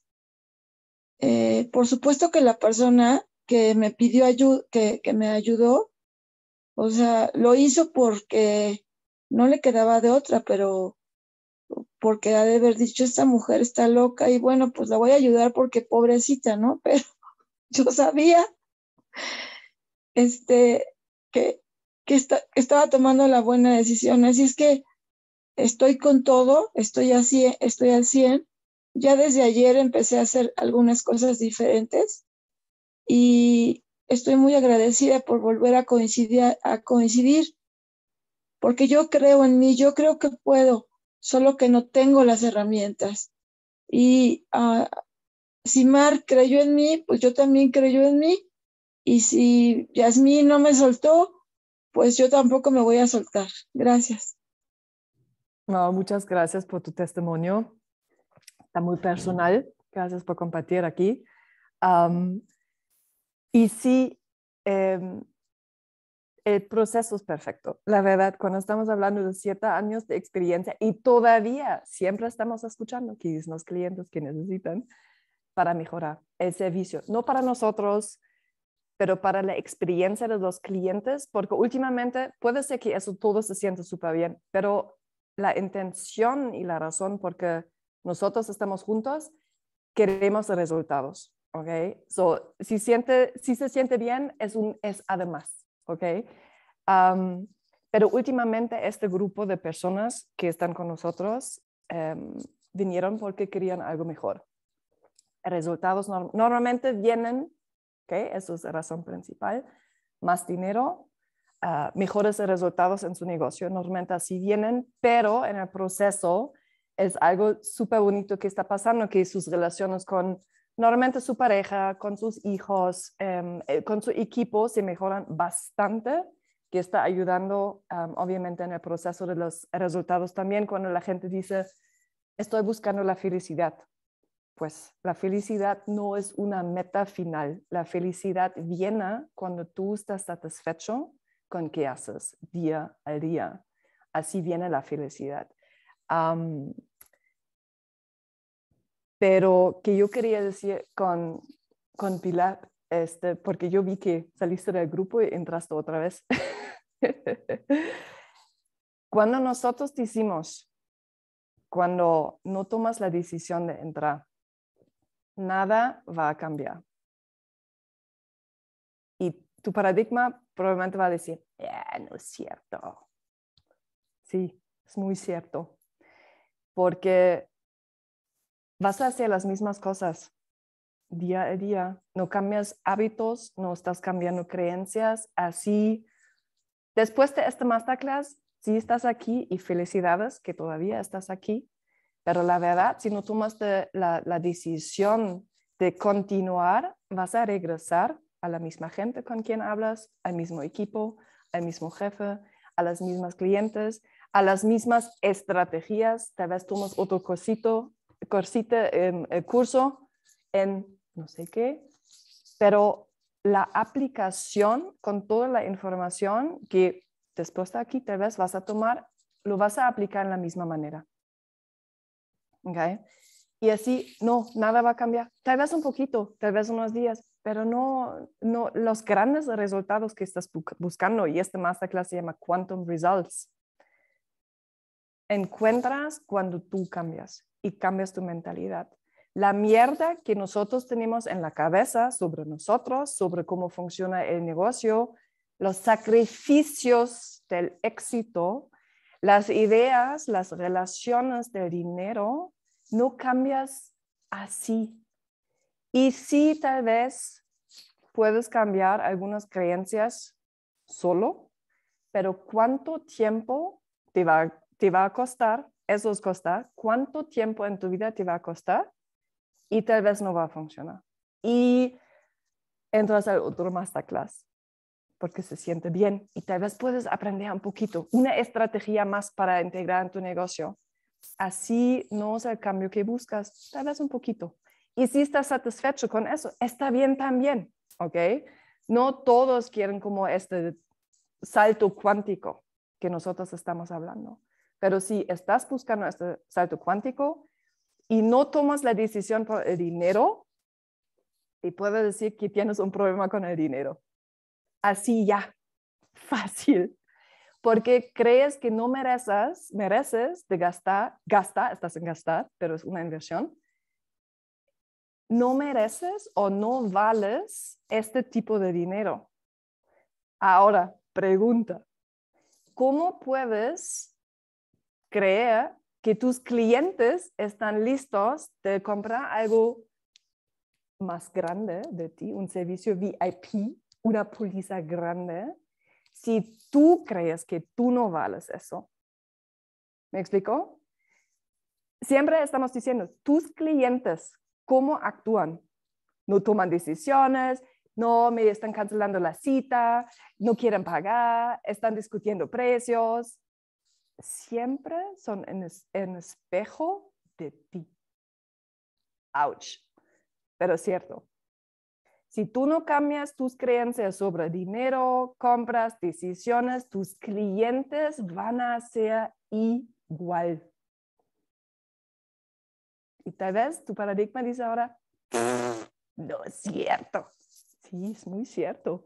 eh, por supuesto que la persona que me pidió ayuda, que, que me ayudó, o sea, lo hizo porque no le quedaba de otra, pero porque ha de haber dicho, esta mujer está loca y bueno, pues la voy a ayudar porque pobrecita, ¿no? *laughs* Pero yo sabía este, que, que, está, estaba tomando la buena decisión. Así es que estoy con todo, estoy, así, estoy al 100. Ya desde ayer empecé a hacer algunas cosas diferentes y estoy muy agradecida por volver a coincidir, a coincidir, porque yo creo en mí, yo creo que puedo solo que no tengo las herramientas. Y ah, si Mar creyó en mí, pues yo también creyó en mí. Y si Yasmín no me soltó, pues yo tampoco me voy a soltar. Gracias. No, muchas gracias por tu testimonio. Está muy personal. Gracias por compartir aquí. y si em, el eh, proceso es perfecto. La verdad, cuando estamos hablando de siete años de experiencia y todavía siempre estamos escuchando que los clientes que necesitan para mejorar el servicio, no para nosotros, pero para la experiencia de los clientes, porque últimamente puede ser que eso todo se siente súper bien, pero la intención y la razón por que nosotros estamos juntos, queremos resultados, ¿ok? So, si, siente, si se siente bien, es un es además. ¿ok? pero últimamente este grupo de personas que están con nosotros em, vinieron porque querían algo mejor. Resultados normalmente vienen, ¿ok? Eso es la razón principal, más dinero, ah, mejores resultados en su negocio, normalmente así vienen, pero en el proceso es algo súper bonito que está pasando, que sus relaciones con normalmente su pareja, con sus hijos, em, eh, con su equipo se mejoran bastante, que está ayudando obviamente en el proceso de los resultados también cuando la gente dice, estoy buscando la felicidad. Pues la felicidad no es una meta final, la felicidad viene cuando tú estás satisfecho con qué haces día al día. Así viene la felicidad pero que yo quería decir con, con Pilar, este, porque yo vi que saliste del grupo y entraste otra vez. *laughs* cuando nosotros decimos, cuando no tomas la decisión de entrar, nada va a cambiar. Y tu paradigma probablemente va a decir, ah, no es cierto. Sí, es muy cierto. Porque vas a hacer las mismas cosas día a día. No cambias hábitos, no estás cambiando creencias. Así, después de esta masterclass, si estás aquí y felicidades que todavía estás aquí. Pero la verdad, si no tomas la, la decisión de continuar, vas a regresar a la misma gente con quien hablas, al mismo equipo, al mismo jefe, a las mismas clientes, a las mismas estrategias. Tal vez tomas otro cosito cursita, el curso en no sé qué, pero la aplicación con toda la información que después de aquí tal vez vas a tomar, lo vas a aplicar en la misma manera. ¿Okay? Y así, no, nada va a cambiar. Tal vez un poquito, tal vez unos días, pero no, no los grandes resultados que estás buscando, y este masterclass se llama Quantum Results, encuentras cuando tú cambias y cambias tu mentalidad. La mierda que nosotros tenemos en la cabeza sobre nosotros, sobre cómo funciona el negocio, los sacrificios del éxito, las ideas, las relaciones del dinero, no cambias así. Y sí, tal vez puedes cambiar algunas creencias solo, pero ¿cuánto tiempo te va, te va a costar eso os costar cuánto tiempo en tu vida te va a costar y tal vez no va a funcionar. Y entras al otro masterclass porque se siente bien y tal vez puedes aprender un poquito, una estrategia más para integrar en tu negocio. Así no es el cambio que buscas, tal vez un poquito. Y si estás satisfecho con eso, está bien también, ¿ok? No todos quieren como este salto cuántico que nosotros estamos hablando. Pero si estás buscando este salto cuántico y no tomas la decisión por el dinero, y puedo decir que tienes un problema con el dinero. Así ya, *laughs* fácil. Porque crees que no mereces, mereces de gastar, gasta, estás en gastar, pero es una inversión. No mereces o no vales este tipo de dinero. Ahora, pregunta, ¿cómo puedes Cree que tus clientes están listos de comprar algo más grande de ti, un servicio VIP, una póliza grande, si tú crees que tú no vales eso. ¿Me explico? Siempre estamos diciendo, tus clientes, ¿cómo actúan? No toman decisiones, no me están cancelando la cita, no quieren pagar, están discutiendo precios, siempre son en, espejo de ti. Ouch. Pero es cierto. Si tú no cambias tus creencias sobre dinero, compras, decisiones, tus clientes van a ser igual. Y tal vez tu paradigma dice ahora, no es cierto. Sí, es muy cierto.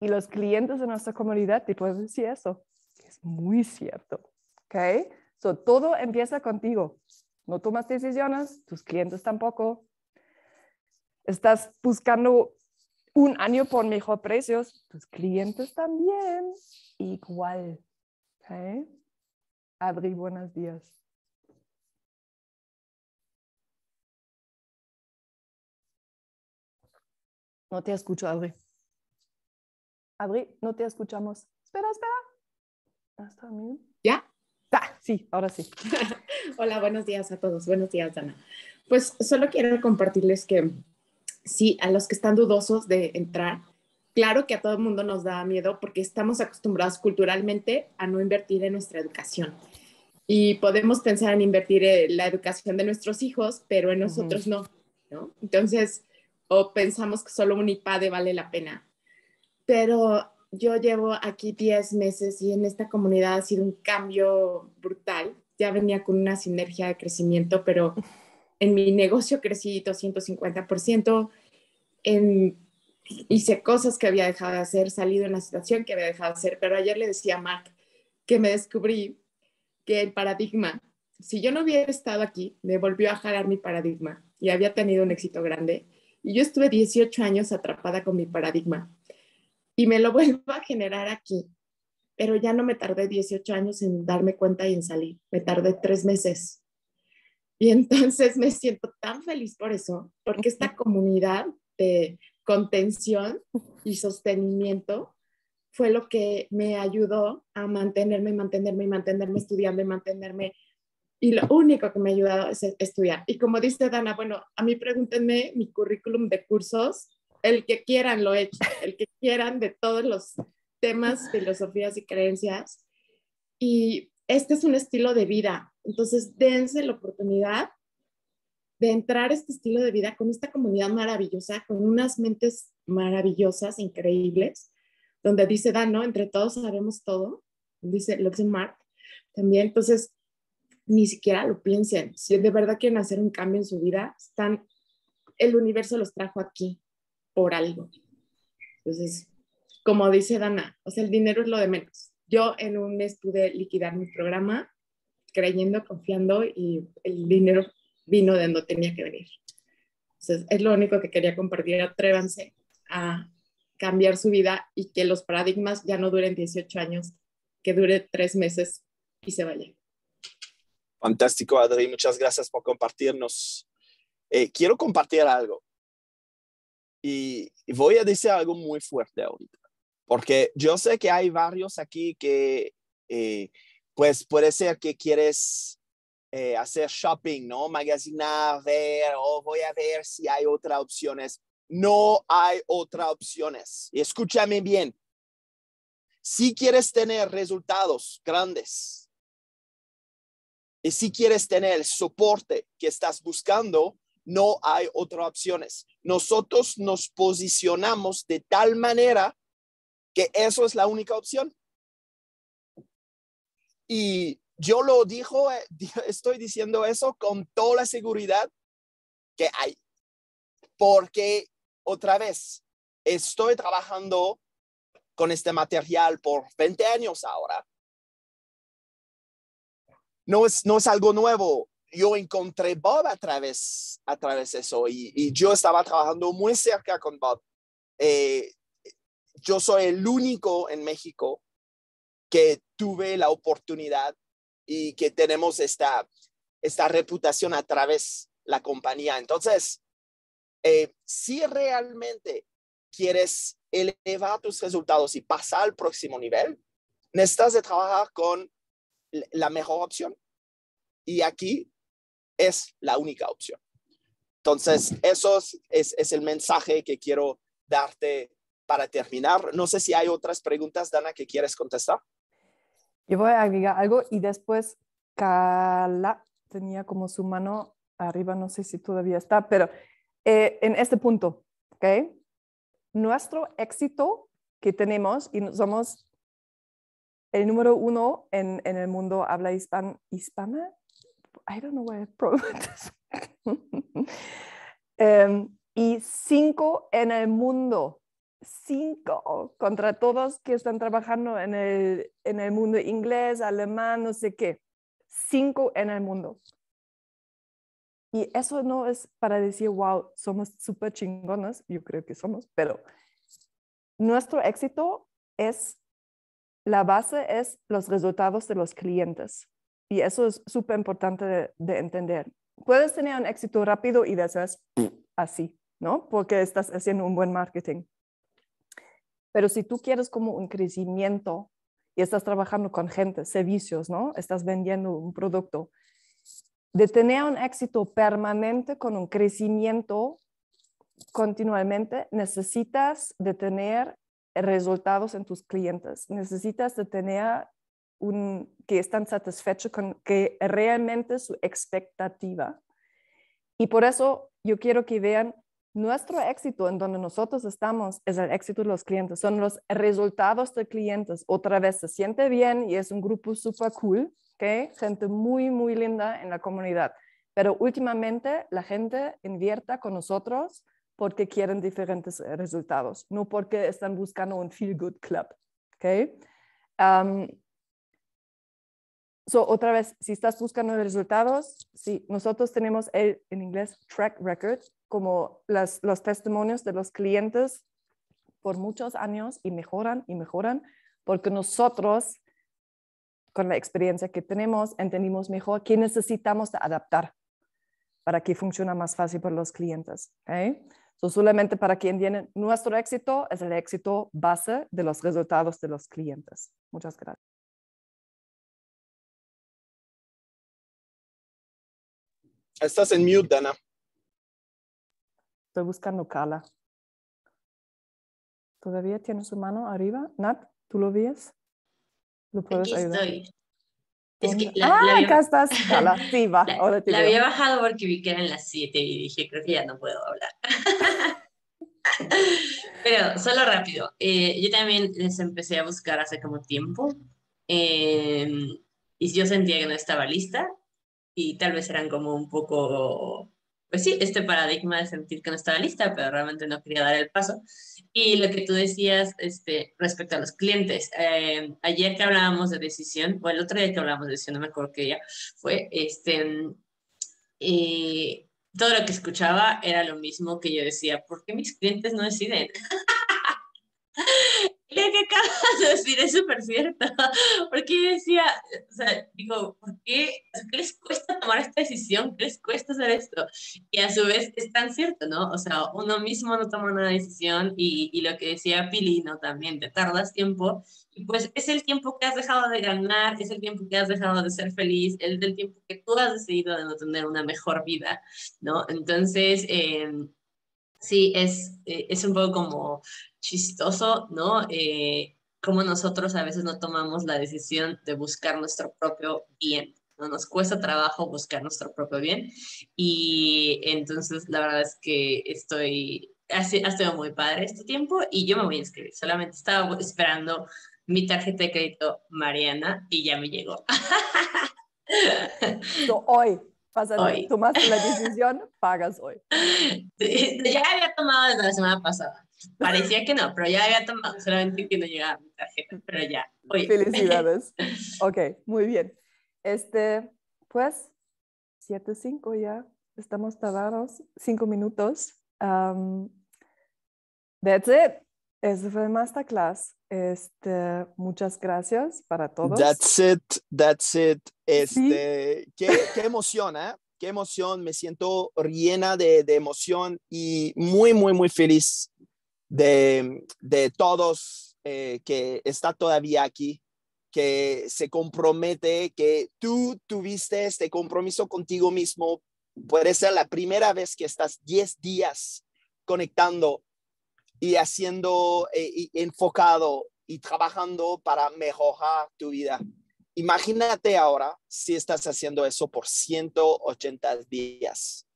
Y los clientes de nuestra comunidad te pueden decir eso, es muy cierto. ¿ok? So, todo empieza contigo. No tomas decisiones, tus clientes tampoco. Estás buscando un año por mejor precios, tus clientes también. Igual. ¿okay? Adri, buenos días. No te escucho, Adri. Adri, no te escuchamos. Espera, espera. ¿Está también? ¿Ya? sí, ahora sí. *laughs* Hola, buenos días a todos. Buenos días, Dana. Pues solo quiero compartirles que sí, a los que están dudosos de entrar, claro que a todo el mundo nos da miedo porque estamos acostumbrados culturalmente a no invertir en nuestra educación. Y podemos pensar en invertir en eh, la educación de nuestros hijos, pero en nosotros no, ¿no? Entonces, o pensamos que solo un iPad vale la pena. Pero yo llevo aquí 10 meses y en esta comunidad ha sido un cambio brutal. Ya venía con una sinergia de crecimiento, pero en mi negocio crecí 250%, hice cosas que había dejado de hacer, salido de una situación que había dejado de hacer, pero ayer le decía a Mark que me descubrí que el paradigma, si yo no hubiera estado aquí, me volvió a jalar mi paradigma y había tenido un éxito grande. Y yo estuve 18 años atrapada con mi paradigma y me lo *laughs* vuelvo a generar aquí. Pero ya no me tardé 18 años en darme cuenta y en salir, me tardé tres meses. Y entonces me siento tan feliz por eso, porque esta comunidad de contención y sostenimiento fue lo que me ayudó a mantenerme, mantenerme, y mantenerme estudiando y mantenerme. Y lo único que me ha ayudado es estudiar. Y como dice Dana, bueno, a mí pregúntenme mi currículum de cursos el que quieran lo hecho, el que quieran de todos los temas, filosofías y creencias. Y este es un estilo de vida, entonces dense la oportunidad de entrar a este estilo de vida con esta comunidad maravillosa, con unas mentes maravillosas, increíbles, donde dice Dan, ¿no? Entre todos sabemos todo, dice, lo Mark también, entonces ni siquiera lo piensen, si de verdad quieren hacer un cambio en su vida, están, el universo los trajo aquí, por algo. Entonces, como dice Dana, o sea, el dinero es lo de menos. Yo en un mes pude liquidar mi programa creyendo, confiando y el dinero vino de donde tenía que venir. Entonces, es lo único que quería compartir. Atrévanse a cambiar su vida y que los paradigmas ya no duren 18 años, que dure tres meses y se vaya. Fantástico, Adri. Muchas gracias por compartirnos. Eh, quiero compartir algo. Y voy a decir algo muy fuerte ahorita, porque yo sé que hay varios aquí que, eh, pues puede ser que quieres eh, hacer shopping, ¿no? Magazinar, ver, o voy a ver si hay otras opciones. No hay otras opciones. Escúchame bien. Si quieres tener resultados grandes y si quieres tener el soporte que estás buscando, no hay otras opciones. Nosotros nos posicionamos de tal manera que eso es la única opción. Y yo lo digo, eh, *laughs* estoy diciendo eso con toda la seguridad que hay. Porque otra vez, estoy trabajando con este material por 20 años ahora. No es, no es algo nuevo yo encontré Bob a través, a través de eso y, yo estaba trabajando muy cerca con Bob. Eh, yo soy el único en México que tuve la oportunidad y que tenemos esta, esta reputación a través de la compañía. Entonces, eh, si realmente quieres elevar tus resultados y pasar al próximo nivel, necesitas de trabajar con la mejor opción. Y aquí es la única opción. Entonces, eso es, es, el mensaje que quiero darte para terminar. No sé si hay otras preguntas, Dana, que quieres contestar. Yo voy a agregar algo y después Kala tenía como su mano arriba, no sé si todavía está, pero eh, en este punto, ¿ok? Nuestro éxito que tenemos y somos el número uno en, en el mundo habla hispan, hispana, I don't know why I this *laughs* em, y cinco en el mundo, cinco contra todos que están trabajando en el, en el mundo inglés, alemán, no sé qué, cinco en el mundo. Y eso no es para decir, wow, somos súper chingonas, yo creo que somos, pero nuestro éxito es, la base es los resultados de los clientes. Y eso es súper importante de, entender. Puedes tener un éxito rápido y después así, ¿no? Porque estás haciendo un buen marketing. Pero si tú quieres como un crecimiento y estás trabajando con gente, servicios, ¿no? Estás vendiendo un producto. De tener un éxito permanente con un crecimiento continuamente, necesitas de tener resultados en tus clientes, necesitas de tener un, que están satisfechos con que realmente su expectativa. Y por eso yo quiero que vean nuestro éxito en donde nosotros estamos es el éxito de los clientes, son los resultados de clientes. Otra vez se siente bien y es un grupo súper cool, ¿okay? gente muy, muy linda en la comunidad. Pero últimamente la gente invierta con nosotros porque quieren diferentes eh, resultados, no porque están buscando un feel good club. ¿okay? otra vez, si estás buscando resultados, sí, nosotros tenemos el, en inglés track record, como las, los testimonios de los clientes por muchos años y mejoran y mejoran, porque nosotros, con la experiencia que tenemos, entendimos mejor qué necesitamos adaptar para que funcione más fácil para los clientes. ¿eh? solamente para quien tiene nuestro éxito es el éxito base de los resultados de los clientes. Muchas gracias. Estás en mute, Dana. Estoy buscando Kala. ¿Todavía tiene su mano arriba? Nat, ¿tú lo ves? ¿Lo puedes Aquí ayudar? estoy. ah, la acá estás. Cala, *laughs* sí, va. La, Ahora te la había bajado porque vi que eran las 7 y dije, creo que ya no puedo hablar. *laughs* Pero solo rápido. Eh, yo también les empecé a buscar hace como tiempo. Em, y yo sentía que no estaba lista y tal vez eran como un poco, pues sí, este paradigma de sentir que no estaba lista, pero realmente no quería dar el paso. Y lo que tú decías este, respecto a los clientes, eh, ayer que hablábamos de decisión, o el otro día que hablábamos de decisión, no me acuerdo qué día, fue este, eh, todo lo que escuchaba era lo mismo que yo decía, ¿por qué mis clientes no deciden? Lo que acabas de decir es súper cierto, *laughs* porque yo decía, o sea, digo, ¿por qué, qué, les cuesta tomar esta decisión? ¿Qué les cuesta hacer esto? Y a su vez es tan cierto, ¿no? O sea, uno mismo no toma una decisión y, y lo que decía Pili, ¿no? También te tardas tiempo y pues es el tiempo que has dejado de ganar, es el tiempo que has dejado de ser feliz, es el tiempo que tú has decidido de no tener una mejor vida, ¿no? Entonces, em, Sí, es, eh, es un poco como chistoso, ¿no? Eh, como nosotros a veces no tomamos la decisión de buscar nuestro propio bien. ¿no? Nos cuesta trabajo buscar nuestro propio bien. Y entonces la verdad es que estoy, ha, ha sido muy padre este tiempo y yo me voy a inscribir. Solamente estaba esperando mi tarjeta de crédito Mariana y ya me llegó. hoy. Pasas, hoy. *laughs* Tomaste la decisión, *laughs* pagas hoy. ya había tomado desde la semana pasada. Parecía que no, pero ya había tomado, solamente que no llegaba pero ya. Felicidades. *laughs* ok, muy bien. Este, pues, 7.5 ya, estamos tardados, 5 minutos. that's it. Es fue Masterclass. Este, muchas gracias para todos. That's it, that's it. Este, qué, qué, emoción, ¿eh? Qué emoción. Me siento llena de, de emoción y muy, muy, muy feliz de, de todos eh, que está todavía aquí, que se compromete, que tú tuviste este compromiso contigo mismo. Puede ser la primera vez que estás 10 días conectando y haciendo, eh, enfocado y trabajando para mejorar tu vida. Imagínate ahora si estás haciendo eso por 180 días.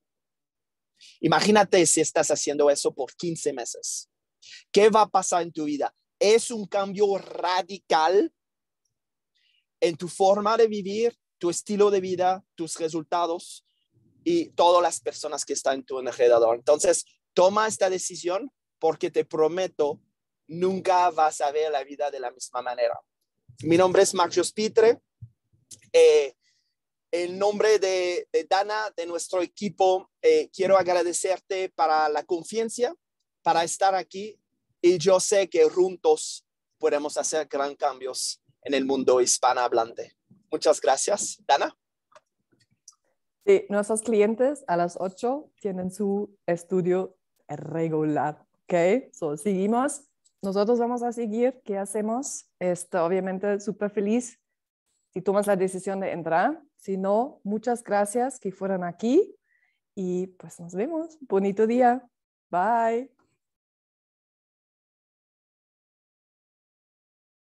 Imagínate si estás haciendo eso por 15 meses. ¿Qué va a pasar en tu vida? Es un cambio radical en tu forma de vivir, tu estilo de vida, tus resultados y todas las personas que están en tu alrededor. Entonces, toma esta decisión porque te prometo, nunca vas a ver la vida de la misma manera. Mi nombre es Marcos Pitre. Eh, en nombre de, Dana, de nuestro equipo, eh, quiero agradecerte para la confianza, para estar aquí y yo sé que juntos podemos hacer grandes cambios en el mundo hispanohablante. Muchas gracias, Dana. Sí, nuestros clientes a las 8 tienen su estudio regular ¿ok? So, seguimos, nosotros vamos a seguir, ¿qué hacemos? Esto, obviamente, súper feliz si tomas la decisión de entrar. Si no, muchas gracias que fueran aquí y pues nos vemos. Bonito día. Bye.